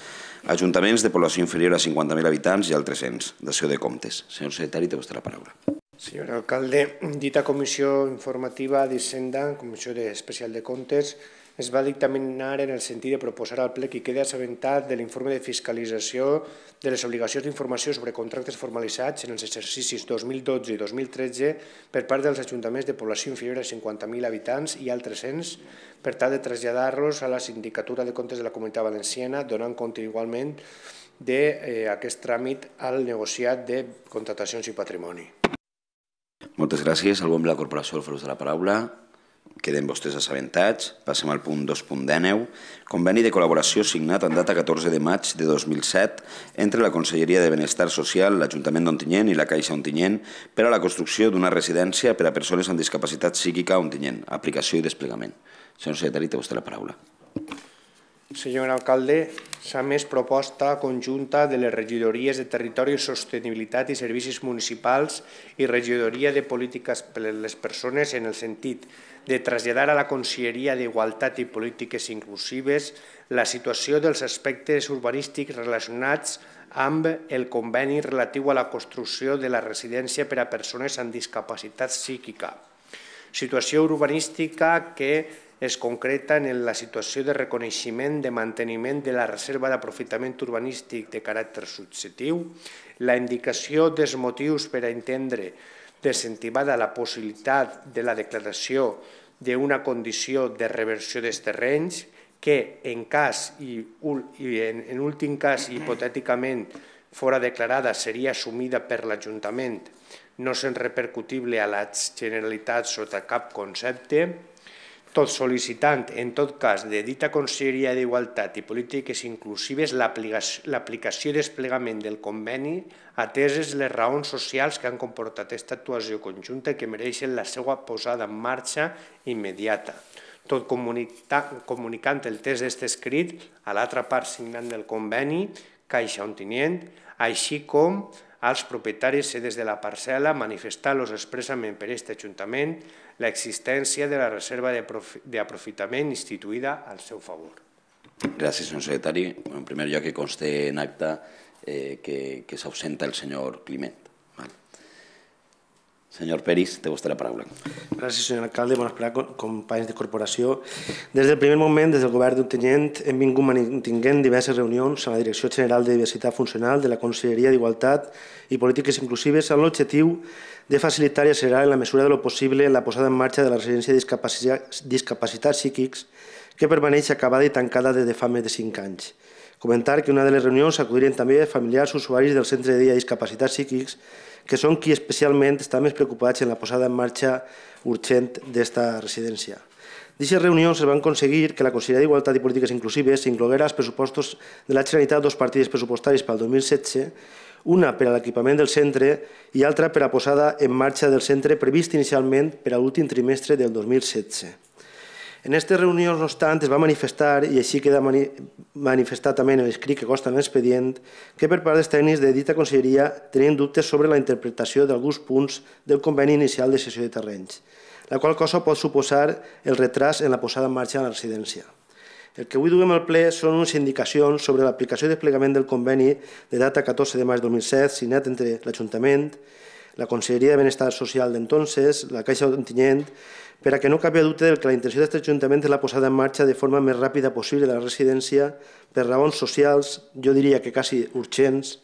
ajuntaments de població inferior a 50.000 habitants i altres ens, dació de comptes. Senyor secretari, té vostè la paraula. Senyor alcalde, dita comissió informativa d'Hissenda, comissió de especial de comptes, es va dictaminar en el sentit de proposar al ple qui quede assabentat de l'informe de fiscalització de les obligacions d'informació sobre contractes formalitzats en els exercicis 2012 i 2013 per part dels ajuntaments de població inferior a 50.000 habitants i altres ens per tal de traslladar-los a la Sindicatura de Comptes de la Comunitat Valenciana, donant compte igualment d'aquest eh, tràmit al negociat de contratacions i patrimoni. Moltes gràcies. al Bon la Corporació del Fòrum de la Paraula. Queden vostès assabentats. Passem al punt 2.19. Conveni de col·laboració signat en data 14 de maig de 2007 entre la Conselleria de Benestar Social, l'Ajuntament d'Ontinyent i la Caixa Ontinyent per a la construcció d'una residència per a persones amb discapacitat psíquica a Ontinyent. Aplicació i desplegament. Senyor secretari, té vostè la paraula. Senyor alcalde, s'ha més proposta conjunta de les regidories de Territori, Sostenibilitat i Servicis Municipals i Regidoria de Polítiques per a les Persones en el sentit de traslladar a la Conselleria d'Igualtat i Polítiques Inclusives la situació dels aspectes urbanístics relacionats amb el conveni relatiu a la construcció de la residència per a persones amb discapacitat psíquica situació urbanística que es concreta en la situació de reconeixement de manteniment de la reserva d'aprofitament urbanístic de caràcter subjectiu, la indicació dels motius per a entendre desincentivada la possibilitat de la declaració d'una condició de reversió dels terrenys que en cas i en últim cas hipotèticament fora declarada seria assumida per l'Ajuntament no sent repercutible a la Generalitat sota cap concepte, tot sol·licitant, en tot cas, de dita Conselleria d'Igualtat i Polítiques Inclusives l'aplicació i desplegament del conveni ateses les raons socials que han comportat aquesta actuació conjunta que mereixen la seva posada en marxa immediata, tot comunicant el text d'aquest escrit a l'altra part signant del conveni, Caixa Ontinient, així com als propietaris des de la parcel·la manifestar-los expressament per aquest Ajuntament l'existència de la reserva d'aprofitament instituïda al seu favor. Gràcies, senyor secretari. en primer lloc, que conste en acta eh, que, que s'ausenta el senyor Climent. Senyor Peris, té vostè la paraula. Gràcies, senyor alcalde. Bona esperada, companys de corporació. Des del primer moment, des del govern d'Ontinyent, hem vingut mantinguent diverses reunions amb la Direcció General de Diversitat Funcional de la Conselleria d'Igualtat i Polítiques Inclusives amb l'objectiu de facilitar i accelerar en la mesura de lo possible la posada en marxa de la residència de discapacitats, discapacitats psíquics que permaneix acabada i tancada des de fa més de cinc anys. Comentar que una de les reunions acudirien també familiars usuaris del Centre de Dia de Discapacitats Psíquics, que són qui especialment està més preocupats en la posada en marxa urgent d'esta residència. D'aquestes reunions es van aconseguir que la Conselleria d'Igualtat i Polítiques Inclusives incloguera els pressupostos de la Generalitat dos partides pressupostàries pel 2016, una per a l'equipament del centre i altra per a posada en marxa del centre previst inicialment per a l'últim trimestre del 2016. En aquestes reunions, no obstant, es va manifestar, i així queda manifestat també en l'escrit que consta en l'expedient, que per part dels tècnics de dita conselleria tenien dubtes sobre la interpretació d'alguns punts del conveni inicial de cessió de terrenys, la qual cosa pot suposar el retras en la posada en marxa de la residència. El que avui duem al ple són unes indicacions sobre l'aplicació i desplegament del conveni de data 14 de maig de 2007, signat entre l'Ajuntament, la Conselleria de Benestar Social d'entonces, la Caixa d'Ontinyent, per a que no capi dubte del que la intenció d'aquest Ajuntament és la posada en marxa de forma més ràpida possible de la residència per raons socials, jo diria que quasi urgents,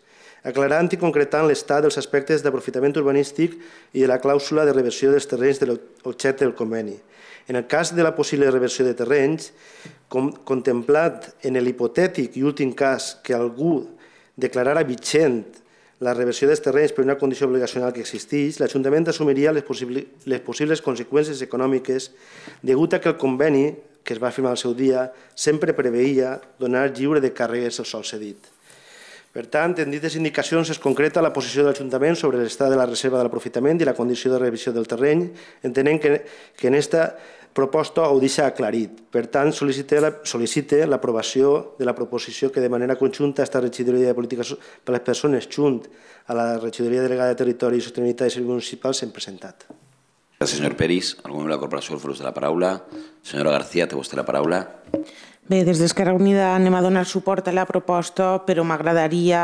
aclarant i concretant l'estat dels aspectes d'aprofitament urbanístic i de la clàusula de reversió dels terrenys de l'objecte del conveni. En el cas de la possible reversió de terrenys, com contemplat en l'hipotètic i últim cas que algú declarara vigent la reversió dels terrenys per una condició obligacional que existeix, l'Ajuntament assumiria les, possibles conseqüències econòmiques degut a que el conveni que es va firmar al seu dia sempre preveia donar lliure de càrregues el sol cedit. Per tant, en dites indicacions es concreta la posició de l'Ajuntament sobre l'estat de la reserva de l'aprofitament i la condició de revisió del terreny, entenent que, que en aquesta proposta ho deixa aclarit. Per tant, sol·licite l'aprovació de la proposició que de manera conjunta esta regidoria de polítiques per les persones junt a la regidoria delegada de Territori i Sostenibilitat de Serveis Municipals s'han presentat. Gràcies, senyor Peris. Algú de la Corporació del Fòrum de la Paraula. Senyora García, té vostè la paraula. Bé, des d'Esquerra Unida anem a donar suport a la proposta, però m'agradaria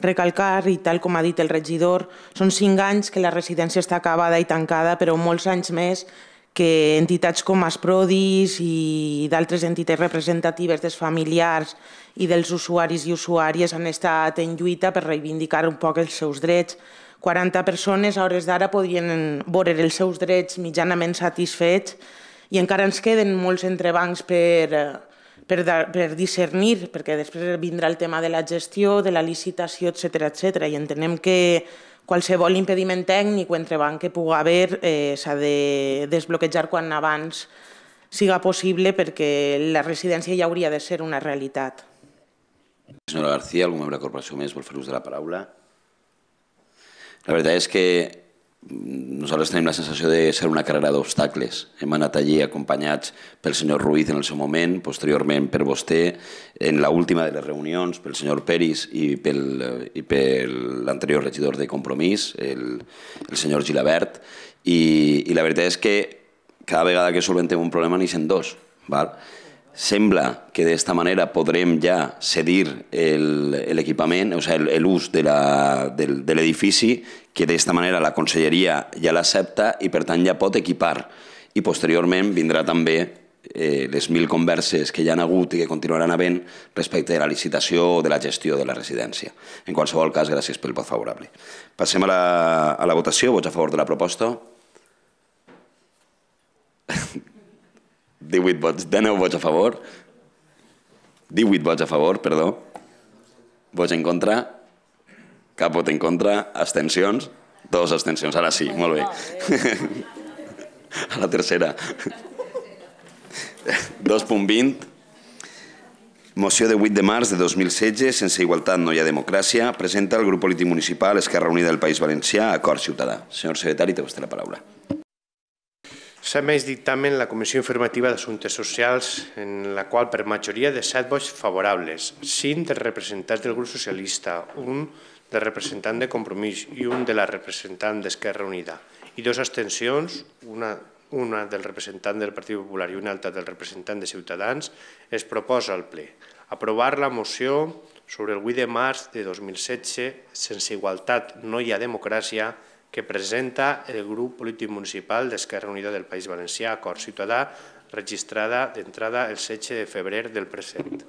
recalcar, i tal com ha dit el regidor, són cinc anys que la residència està acabada i tancada, però molts anys més que entitats com Asprodis i d'altres entitats representatives dels familiars i dels usuaris i usuàries han estat en lluita per reivindicar un poc els seus drets. 40 persones a hores d'ara podrien veure els seus drets mitjanament satisfets i encara ens queden molts entrebancs per, per, per discernir, perquè després vindrà el tema de la gestió, de la licitació, etc etc. i entenem que qualsevol impediment tècnic o entrebanc que pugui haver eh, s'ha de desbloquejar quan abans siga possible perquè la residència ja hauria de ser una realitat. Senyora García, algun membre de la corporació més vol fer ús de la paraula? La veritat és que nosaltres tenim la sensació de ser una carrera d'obstacles. Hem anat allí acompanyats pel senyor Ruiz en el seu moment, posteriorment per vostè, en la última de les reunions pel senyor Peris i pel, eh, i pel l'anterior regidor de Compromís, el, el senyor Gilabert, i, i la veritat és que cada vegada que solventem un problema n'hi sent dos. Val? Sembla que d'esta manera podrem ja cedir l'equipament, o sigui, l'ús de l'edifici, que d'esta manera la conselleria ja l'accepta i per tant ja pot equipar. I posteriorment vindrà també eh, les mil converses que ja han hagut i que continuaran havent respecte de la licitació o de la gestió de la residència. En qualsevol cas, gràcies pel vot favorable. Passem a la, a la votació. Vots a favor de la proposta? 18 vots, 19 vots a favor, 18 vots a favor, perdó, vots en contra, cap vot en contra, abstencions, dos abstencions, ara sí, molt bé. A la tercera. 2.20, Moció de 8 de març de 2016, sense igualtat no hi ha democràcia, presenta el grup polític municipal Esquerra Unida del País Valencià, acord ciutadà. Senyor secretari, té vostè la paraula. S'ha més dictamen la Comissió Informativa d'Assumptes Socials, en la qual per majoria de set vots favorables, cinc de representants del grup socialista, un de representant de Compromís i un de la representant d'Esquerra Unida, i dos abstencions, una, una del representant del Partit Popular i una altra del representant de Ciutadans, es proposa al ple aprovar la moció sobre el 8 de març de 2016, sense igualtat no hi ha democràcia, que presenta el grup polític municipal d'Esquerra Unida del País Valencià, Acord Ciutadà, registrada d'entrada el 16 de febrer del present.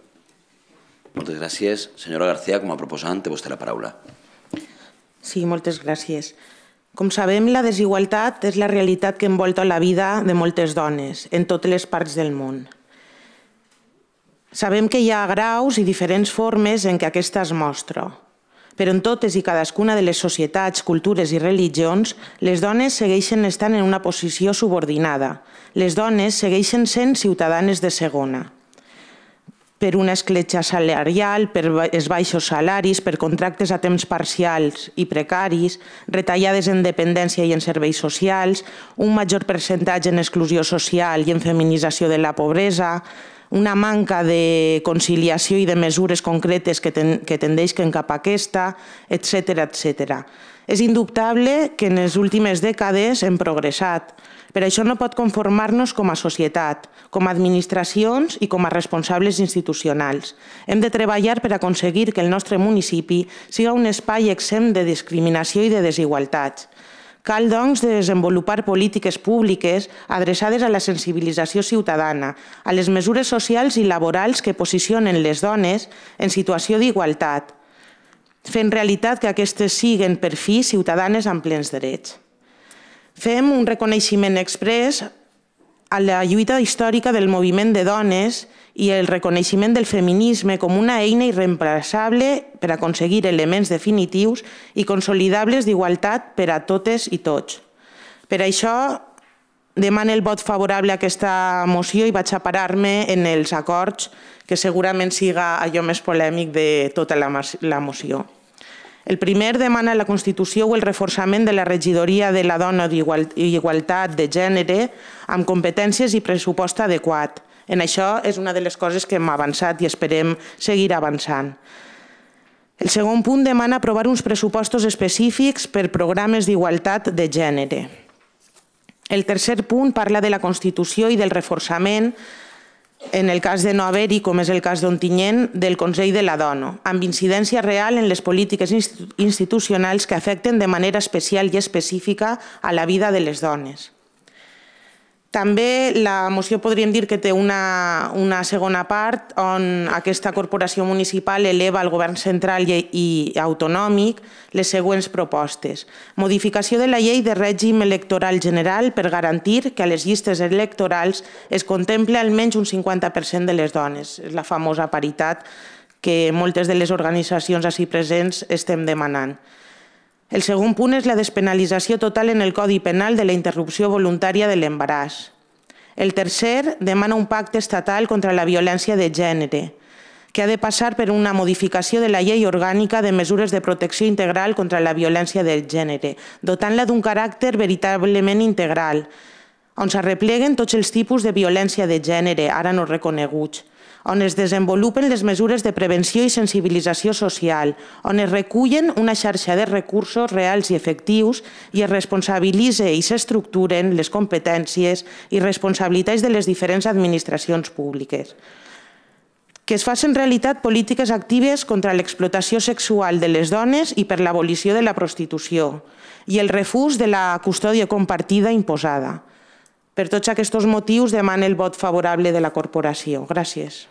Moltes gràcies. Senyora García, com a proposant, té vostè la paraula. Sí, moltes gràcies. Com sabem, la desigualtat és la realitat que envolta la vida de moltes dones en totes les parts del món. Sabem que hi ha graus i diferents formes en què aquesta es mostra, però en totes i cadascuna de les societats, cultures i religions, les dones segueixen estant en una posició subordinada. Les dones segueixen sent ciutadanes de segona per una escletxa salarial, per els baixos salaris, per contractes a temps parcials i precaris, retallades en dependència i en serveis socials, un major percentatge en exclusió social i en feminització de la pobresa, una manca de conciliació i de mesures concretes que, ten, que tendeixen cap a aquesta, etc etc. És indubtable que en les últimes dècades hem progressat, però això no pot conformar-nos com a societat, com a administracions i com a responsables institucionals. Hem de treballar per aconseguir que el nostre municipi siga un espai exempt de discriminació i de desigualtats. Cal, doncs, desenvolupar polítiques públiques adreçades a la sensibilització ciutadana, a les mesures socials i laborals que posicionen les dones en situació d'igualtat, fent realitat que aquestes siguen per fi ciutadanes amb plens drets. Fem un reconeixement express a la lluita històrica del moviment de dones i i el reconeixement del feminisme com una eina irreemplaçable per aconseguir elements definitius i consolidables d'igualtat per a totes i tots. Per això demano el vot favorable a aquesta moció i vaig a parar-me en els acords que segurament siga allò més polèmic de tota la, moció. El primer demana la Constitució o el reforçament de la regidoria de la dona i igualtat de gènere amb competències i pressupost adequat, en això és una de les coses que hem avançat i esperem seguir avançant. El segon punt demana aprovar uns pressupostos específics per programes d'igualtat de gènere. El tercer punt parla de la Constitució i del reforçament en el cas de no haver-hi, com és el cas d'Ontinyent, del Consell de la Dona, amb incidència real en les polítiques institucionals que afecten de manera especial i específica a la vida de les dones. També la moció podríem dir que té una, una segona part on aquesta corporació municipal eleva al govern central i, i autonòmic les següents propostes. Modificació de la llei de règim electoral general per garantir que a les llistes electorals es contemple almenys un 50% de les dones, És la famosa paritat que moltes de les organitzacions així presents estem demanant. El segon punt és la despenalització total en el Codi Penal de la interrupció voluntària de l'embaràs. El tercer demana un pacte estatal contra la violència de gènere, que ha de passar per una modificació de la llei orgànica de mesures de protecció integral contra la violència del gènere, dotant-la d'un caràcter veritablement integral, on s'arrepleguen tots els tipus de violència de gènere, ara no reconeguts, on es desenvolupen les mesures de prevenció i sensibilització social, on es recullen una xarxa de recursos reals i efectius i es responsabilitzen i s'estructuren les competències i responsabilitats de les diferents administracions públiques que es facin realitat polítiques actives contra l'explotació sexual de les dones i per l'abolició de la prostitució i el refús de la custòdia compartida imposada per tots aquests motius demana el vot favorable de la corporació. Gràcies.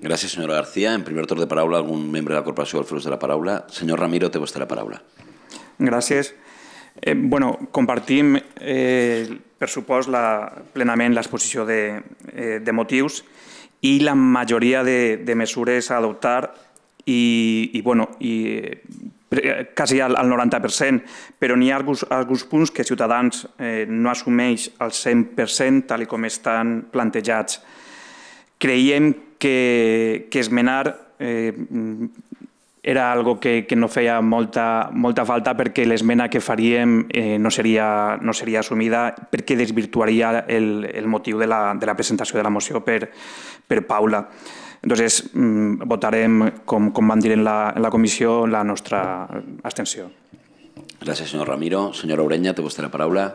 Gràcies, senyora García. En primer torn de paraula, algun membre de la corporació vol fer de la paraula. Senyor Ramiro, té vostè la paraula. Gràcies. Eh, bueno, compartim, eh, per supost, la, plenament l'exposició de, eh, de motius i la majoria de, de mesures a adoptar i, i, bueno, i eh, Eh, quasi al, al 90%, però n'hi ha alguns, alguns punts que Ciutadans eh, no assumeix al 100% tal com estan plantejats. Creiem que, que esmenar eh, era algo que, que no feia molta, molta falta perquè l'esmena que faríem eh, no, seria, no seria assumida perquè desvirtuaria el, el motiu de la, de la presentació de la moció per, per Paula. Paula. Entonces, mm, votarem, com, com van dir en la, en la comissió, la nostra abstenció. Gràcies, senyor Ramiro. Senyora Orenya, té vostè la paraula.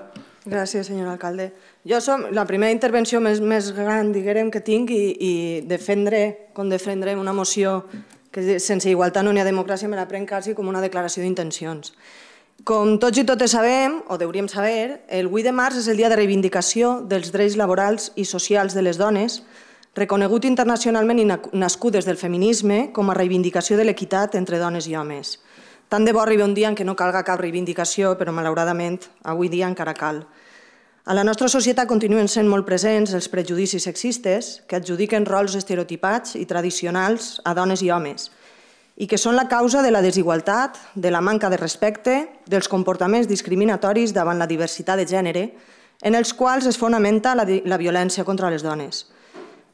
Gràcies, senyor alcalde. Jo som la primera intervenció més, més gran, diguem, que tinc i, i defendre, com defendré una moció que sense igualtat no hi ha democràcia, me la prenc quasi com una declaració d'intencions. Com tots i totes sabem, o deuríem saber, el 8 de març és el dia de reivindicació dels drets laborals i socials de les dones, reconegut internacionalment i nascut des del feminisme com a reivindicació de l'equitat entre dones i homes. Tant de bo arriba un dia en què no calga cap reivindicació, però malauradament avui dia encara cal. A la nostra societat continuen sent molt presents els prejudicis sexistes que adjudiquen rols estereotipats i tradicionals a dones i homes i que són la causa de la desigualtat, de la manca de respecte, dels comportaments discriminatoris davant la diversitat de gènere, en els quals es fonamenta la, la violència contra les dones.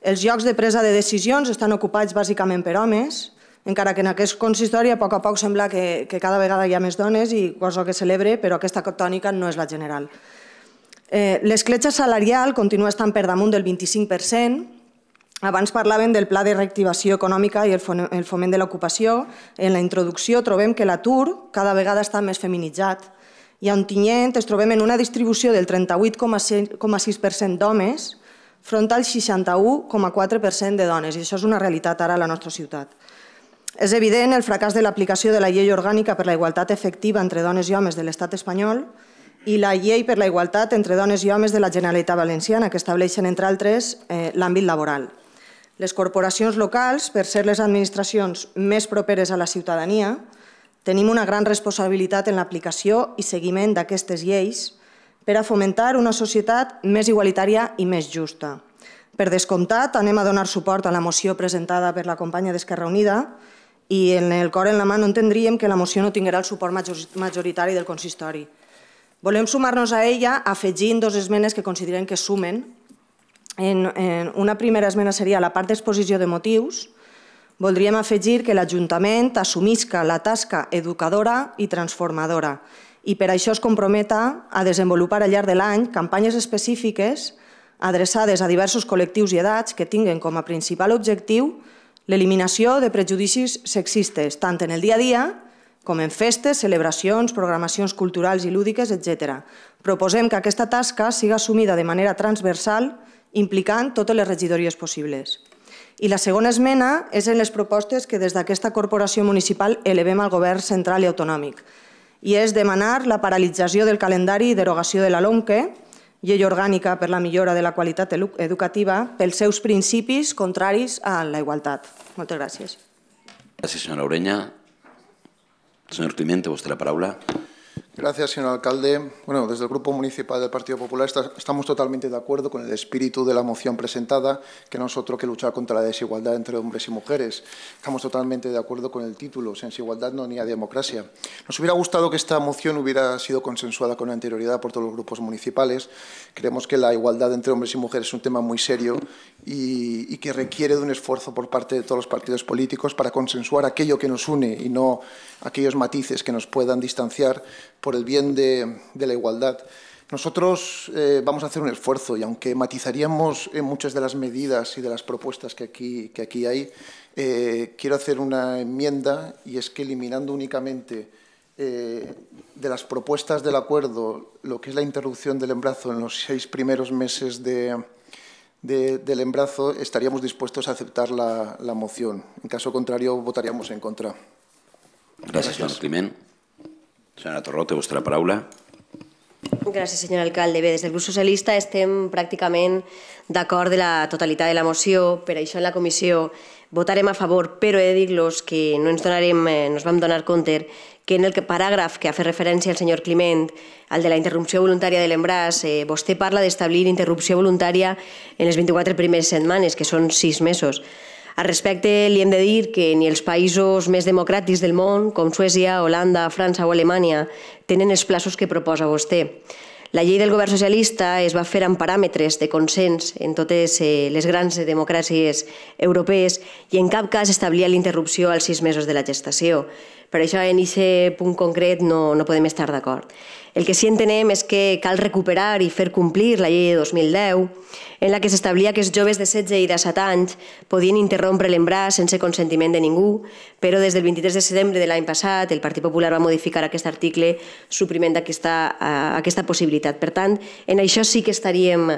Els llocs de presa de decisions estan ocupats bàsicament per homes, encara que en aquest consistori a poc a poc sembla que, que cada vegada hi ha més dones i cosa que celebre, però aquesta tònica no és la general. Eh, L'escletxa salarial continua estant per damunt del 25%, abans parlaven del pla de reactivació econòmica i el foment de l'ocupació. En la introducció trobem que l'atur cada vegada està més feminitzat. I a Ontinyent ens trobem en una distribució del 38,6% d'homes front al 61,4% de dones, i això és una realitat ara a la nostra ciutat. És evident el fracàs de l'aplicació de la llei orgànica per la igualtat efectiva entre dones i homes de l'estat espanyol i la llei per la igualtat entre dones i homes de la Generalitat Valenciana, que estableixen, entre altres, eh, l'àmbit laboral. Les corporacions locals, per ser les administracions més properes a la ciutadania, tenim una gran responsabilitat en l'aplicació i seguiment d'aquestes lleis, per a fomentar una societat més igualitària i més justa. Per descomptat, anem a donar suport a la moció presentada per la companya d'Esquerra Unida i en el cor en la mà no entendríem que la moció no tinguera el suport majoritari del consistori. Volem sumar-nos a ella afegint dos esmenes que considerem que sumen. En, en una primera esmena seria la part d'exposició de motius. Voldríem afegir que l'Ajuntament assumisca la tasca educadora i transformadora i per això es comprometa a desenvolupar al llarg de l'any campanyes específiques adreçades a diversos col·lectius i edats que tinguen com a principal objectiu l'eliminació de prejudicis sexistes, tant en el dia a dia com en festes, celebracions, programacions culturals i lúdiques, etc. Proposem que aquesta tasca siga assumida de manera transversal, implicant totes les regidories possibles. I la segona esmena és en les propostes que des d'aquesta corporació municipal elevem al govern central i autonòmic, i és demanar la paralització del calendari i derogació de la LOMQE, llei orgànica per la millora de la qualitat educativa, pels seus principis contraris a la igualtat. Moltes gràcies. Gràcies, senyora Orenya. Senyor Climente, vostè la paraula. Gracias, señor alcalde. Bueno, desde el Grupo Municipal del Partido Popular estamos totalmente de acuerdo con el espíritu de la moción presentada, que no es otro que luchar contra la desigualdad entre hombres y mujeres. Estamos totalmente de acuerdo con el título, Sin igualdad no ni a democracia. Nos hubiera gustado que esta moción hubiera sido consensuada con anterioridad por todos los grupos municipales. Creemos que la igualdad entre hombres y mujeres es un tema muy serio y, y que requiere de un esfuerzo por parte de todos los partidos políticos para consensuar aquello que nos une y no aquellos matices que nos puedan distanciar por el bien de, la igualdad. Nosotros eh, vamos a hacer un esfuerzo y aunque matizaríamos muchas de las medidas y de las propuestas que aquí, hay, eh, quiero hacer una enmienda y es que eliminando únicamente eh, de las propuestas del acuerdo lo que es la interrupción del embarazo en los seis primeros meses del embarazo, estaríamos dispuestos a aceptar la, moción. En caso contrario, votaríamos en contra. Gracias, crimen Senyora Torró, té vostra paraula. Gràcies, senyor alcalde. Bé, des del grup socialista estem pràcticament d'acord de la totalitat de la moció, per això en la comissió votarem a favor, però he de dir-los que no ens, donarem, eh, no ens vam donar compte que en el paràgraf que ha fet referència el senyor Climent, el de la interrupció voluntària de l'embràs, eh, vostè parla d'establir interrupció voluntària en les 24 primeres setmanes, que són sis mesos. Al respecte, li hem de dir que ni els països més democràtics del món, com Suècia, Holanda, França o Alemanya, tenen els plaços que proposa vostè. La llei del govern socialista es va fer amb paràmetres de consens en totes eh, les grans democràcies europees i en cap cas establia l'interrupció als sis mesos de la gestació. Per això en aquest punt concret no, no podem estar d'acord. El que sí entenem és que cal recuperar i fer complir la llei de 2010, en la que s'establia que els joves de 16 i 17 anys podien interrompre l'embràs sense consentiment de ningú, però des del 23 de setembre de l'any passat el Partit Popular va modificar aquest article suprimint aquesta, uh, aquesta possibilitat. Per tant, en això sí que estaríem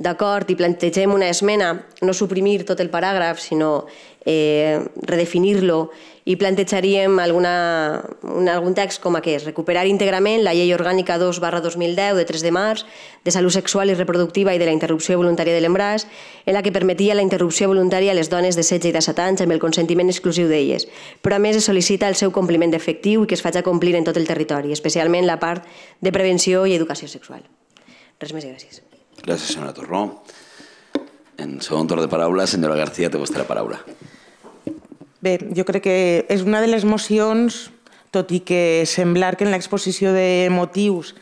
d'acord i plantegem una esmena, no suprimir tot el paràgraf, sinó eh, redefinir-lo i plantejaríem alguna, un, algun text com aquest, recuperar íntegrament la llei orgànica 2 barra 2010 de 3 de març de salut sexual i reproductiva i de la interrupció voluntària de l'embràs, en la que permetia la interrupció voluntària a les dones de 16 i de 17 anys amb el consentiment exclusiu d'elles, però a més es sol·licita el seu compliment efectiu i que es faci complir en tot el territori, especialment la part de prevenció i educació sexual. Res més i gràcies. Gràcies, senyora Torró. En segon torn de paraula, senyora García, té vostra paraula. Bé, jo crec que és una de les mocions, tot i que semblar que en l'exposició de motius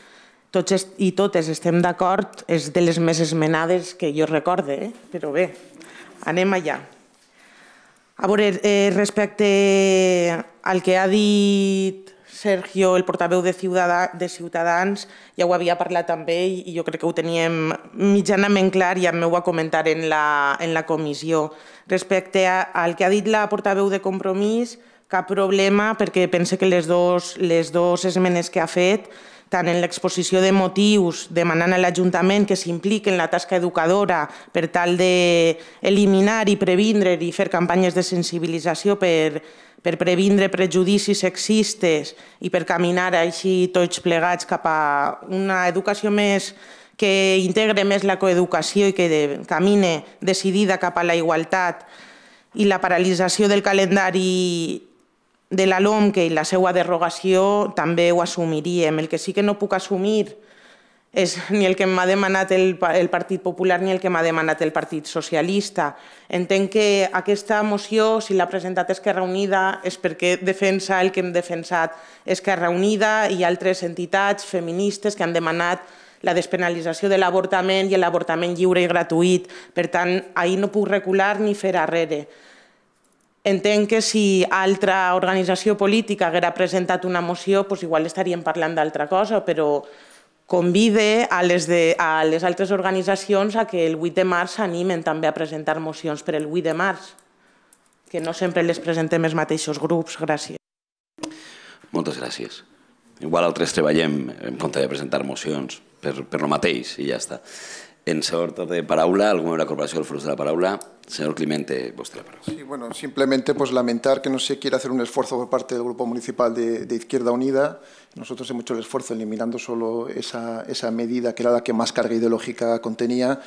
tots i totes estem d'acord, és de les més esmenades que jo recorde, eh? però bé, anem allà. A veure, eh, respecte al que ha dit Sergio, el portaveu de, Ciutadà, de Ciutadans, ja ho havia parlat també i, i jo crec que ho teníem mitjanament clar i ja m'ho va comentar en la, en la comissió. Respecte a, al que ha dit la portaveu de Compromís, cap problema perquè pense que les dos, les dos esmenes que ha fet tant en l'exposició de motius demanant a l'Ajuntament que s'impliqui en la tasca educadora per tal d'eliminar i previndre i fer campanyes de sensibilització per, per previndre prejudicis sexistes i per caminar així tots plegats cap a una educació més que integre més la coeducació i que de, camine decidida cap a la igualtat i la paralització del calendari de la LOMC i la seva derogació també ho assumiríem. El que sí que no puc assumir és és ni el que m'ha demanat el, el Partit Popular ni el que m'ha demanat el Partit Socialista. Entenc que aquesta moció, si l'ha presentat Esquerra Unida, és perquè defensa el que hem defensat Esquerra Unida i altres entitats feministes que han demanat la despenalització de l'avortament i l'avortament lliure i gratuït. Per tant, ahir no puc recular ni fer arrere. Entenc que si altra organització política haguera presentat una moció, doncs igual estaríem parlant d'altra cosa, però convide a les, de, a les altres organitzacions a que el 8 de març s'animen també a presentar mocions per el 8 de març, que no sempre les presentem els mateixos grups. Gràcies. Moltes gràcies. Igual altres treballem en compte de presentar mocions per, per lo mateix i ja està. en señor de Paraula, alguna de la Corporación del Frutos de la Paraula. Señor Clemente, vos te palabra. Sí, bueno, simplemente pues lamentar que no se quiera hacer un esfuerzo por parte del Grupo Municipal de, Izquierda Unida. Nosotros hemos hecho el esfuerzo eliminando solo esa, medida que era la que más carga ideológica contenía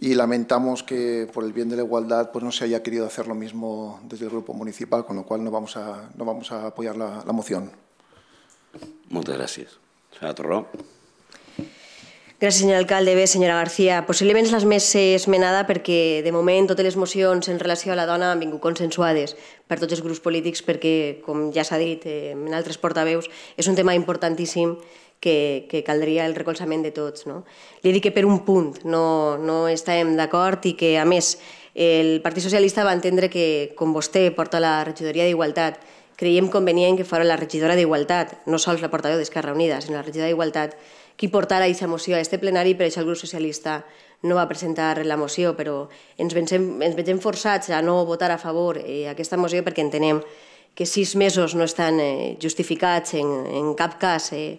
y lamentamos que por el bien de la igualdad pues no se haya querido hacer lo mismo desde el Grupo Municipal, con lo cual no vamos a, no vamos a apoyar la, la moción. Muchas gracias. Señora Torró. Gràcies, senyor alcalde. Bé, senyora García, possiblement és la més esmenada perquè, de moment, totes les mocions en relació a la dona han vingut consensuades per tots els grups polítics perquè, com ja s'ha dit eh, en altres portaveus, és un tema importantíssim que, que caldria el recolzament de tots. No? Li dic que per un punt no, no estem d'acord i que, a més, el Partit Socialista va entendre que, com vostè porta la regidoria d'Igualtat, creiem convenient que fora la regidora d'Igualtat, no sols la portaveu d'Esquerra Unida, sinó la regidora d'Igualtat, qui portarà aquesta moció a este plenari, per això el grup socialista no va presentar la moció, però ens, vencem, ens vegem forçats a no votar a favor eh, aquesta moció perquè entenem que sis mesos no estan eh, justificats en, en cap cas. Eh,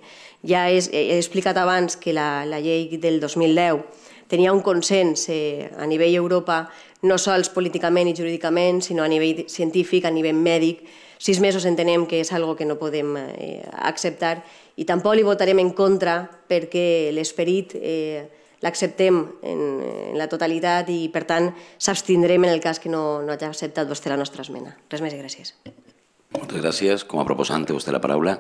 ja és, eh, he explicat abans que la, la llei del 2010 tenia un consens eh, a nivell Europa, no sols políticament i jurídicament, sinó a nivell científic, a nivell mèdic. Sis mesos entenem que és algo que no podem eh, acceptar i tampoc li votarem en contra perquè l'esperit eh, l'acceptem en, en la totalitat i, per tant, s'abstindrem en el cas que no, no hagi acceptat vostè la nostra esmena. Res més i gràcies. Moltes gràcies. Com a té vostè la paraula.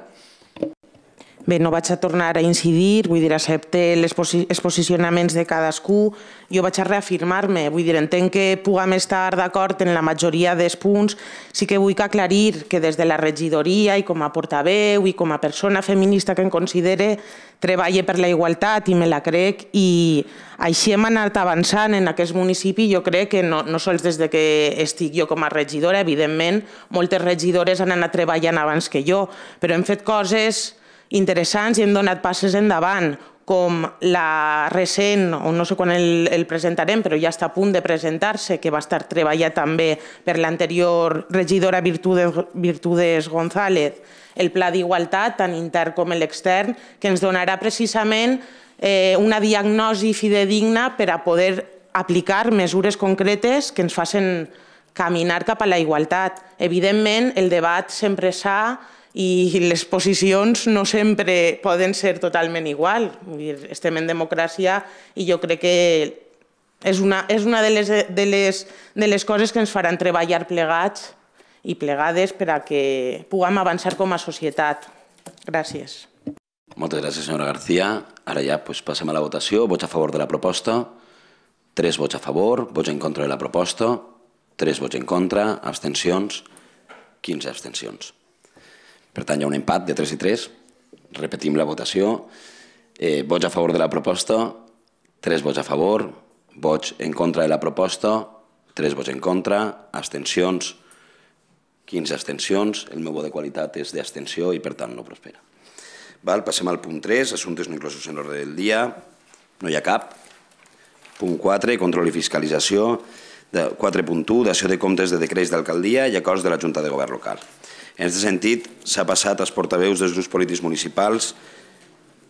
Bé, no vaig a tornar a incidir, vull dir, accepte els posicionaments de cadascú. Jo vaig a reafirmar-me, vull dir, entenc que puguem estar d'acord en la majoria dels punts. Sí que vull aclarir que des de la regidoria i com a portaveu i com a persona feminista que em considere, treballe per la igualtat i me la crec i així hem anat avançant en aquest municipi. Jo crec que no, no sols des de que estic jo com a regidora, evidentment, moltes regidores han anat treballant abans que jo, però hem fet coses interessants i hem donat passes endavant, com la recent, o no sé quan el, el presentarem, però ja està a punt de presentar-se, que va estar treballat també per l'anterior regidora Virtudes, Virtudes González, el Pla d'Igualtat, tant intern com l'extern, que ens donarà precisament eh, una diagnosi fidedigna per a poder aplicar mesures concretes que ens facin caminar cap a la igualtat. Evidentment, el debat sempre s'ha i les posicions no sempre poden ser totalment igual. Estem en democràcia i jo crec que és una, és una de, les, de, les, de les coses que ens faran treballar plegats i plegades per a que puguem avançar com a societat. Gràcies. Moltes gràcies, senyora García. Ara ja pues, passem a la votació. Vots a favor de la proposta, tres vots a favor, vots en contra de la proposta, tres vots en contra, abstencions, 15 abstencions. Per tant, hi ha un empat de 3 i 3. Repetim la votació. Eh, vots a favor de la proposta, 3 vots a favor, vots en contra de la proposta, 3 vots en contra, abstencions, 15 abstencions, el meu vot de qualitat és d'abstenció i per tant no prospera. Val, passem al punt 3, assumptes no inclosos en l'ordre del dia, no hi ha cap. Punt 4, control i fiscalització. 4.1, dació de comptes de decrets d'alcaldia i acords de la Junta de Govern Local. En aquest sentit, s'ha passat als portaveus dels grups polítics municipals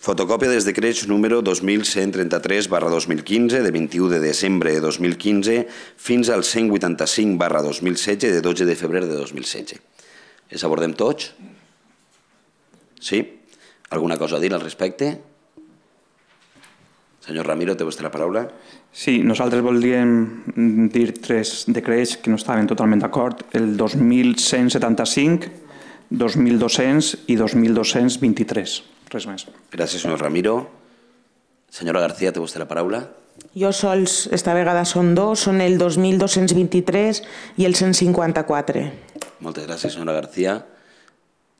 fotocòpia dels decrets número 2133 barra 2015 de 21 de desembre de 2015 fins al 185 barra 2016 de 12 de febrer de 2016. Els abordem tots? Sí? Alguna cosa a dir al respecte? Senyor Ramiro, té vostè la paraula. Sí, nosaltres voldríem dir tres decrets que no estaven totalment d'acord, el 2175, 2200 i 2223. Res més. Gràcies, senyor Ramiro. Senyora García, té vostè la paraula. Jo sols, esta vegada són dos, són el 2223 i el 154. Moltes gràcies, senyora García.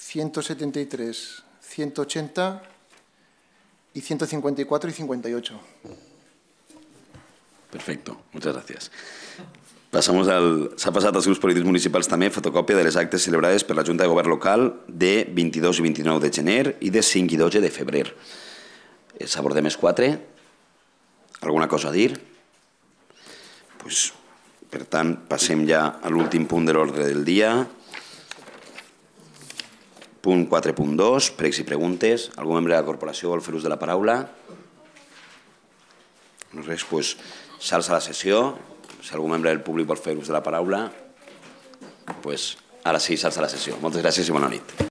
173, 180 y 154 y 58. Perfecto, muchas gracias. Pasamos al... ha pasado a grups políticos municipals també fotocòpia de les actes celebrades por la Junta de Govern Local de 22 y 29 de gener y de 5 y 12 de febrer. de mes 4. Alguna cosa a dir? Pues, per tant, ya ja a l'últim punt de l'ordre del día. Punt 4.2, pregs i preguntes. Algun membre de la corporació vol fer ús de la paraula? No res, doncs s'alça la sessió. Si algun membre del públic vol fer ús de la paraula, doncs ara sí s'alça la sessió. Moltes gràcies i bona nit.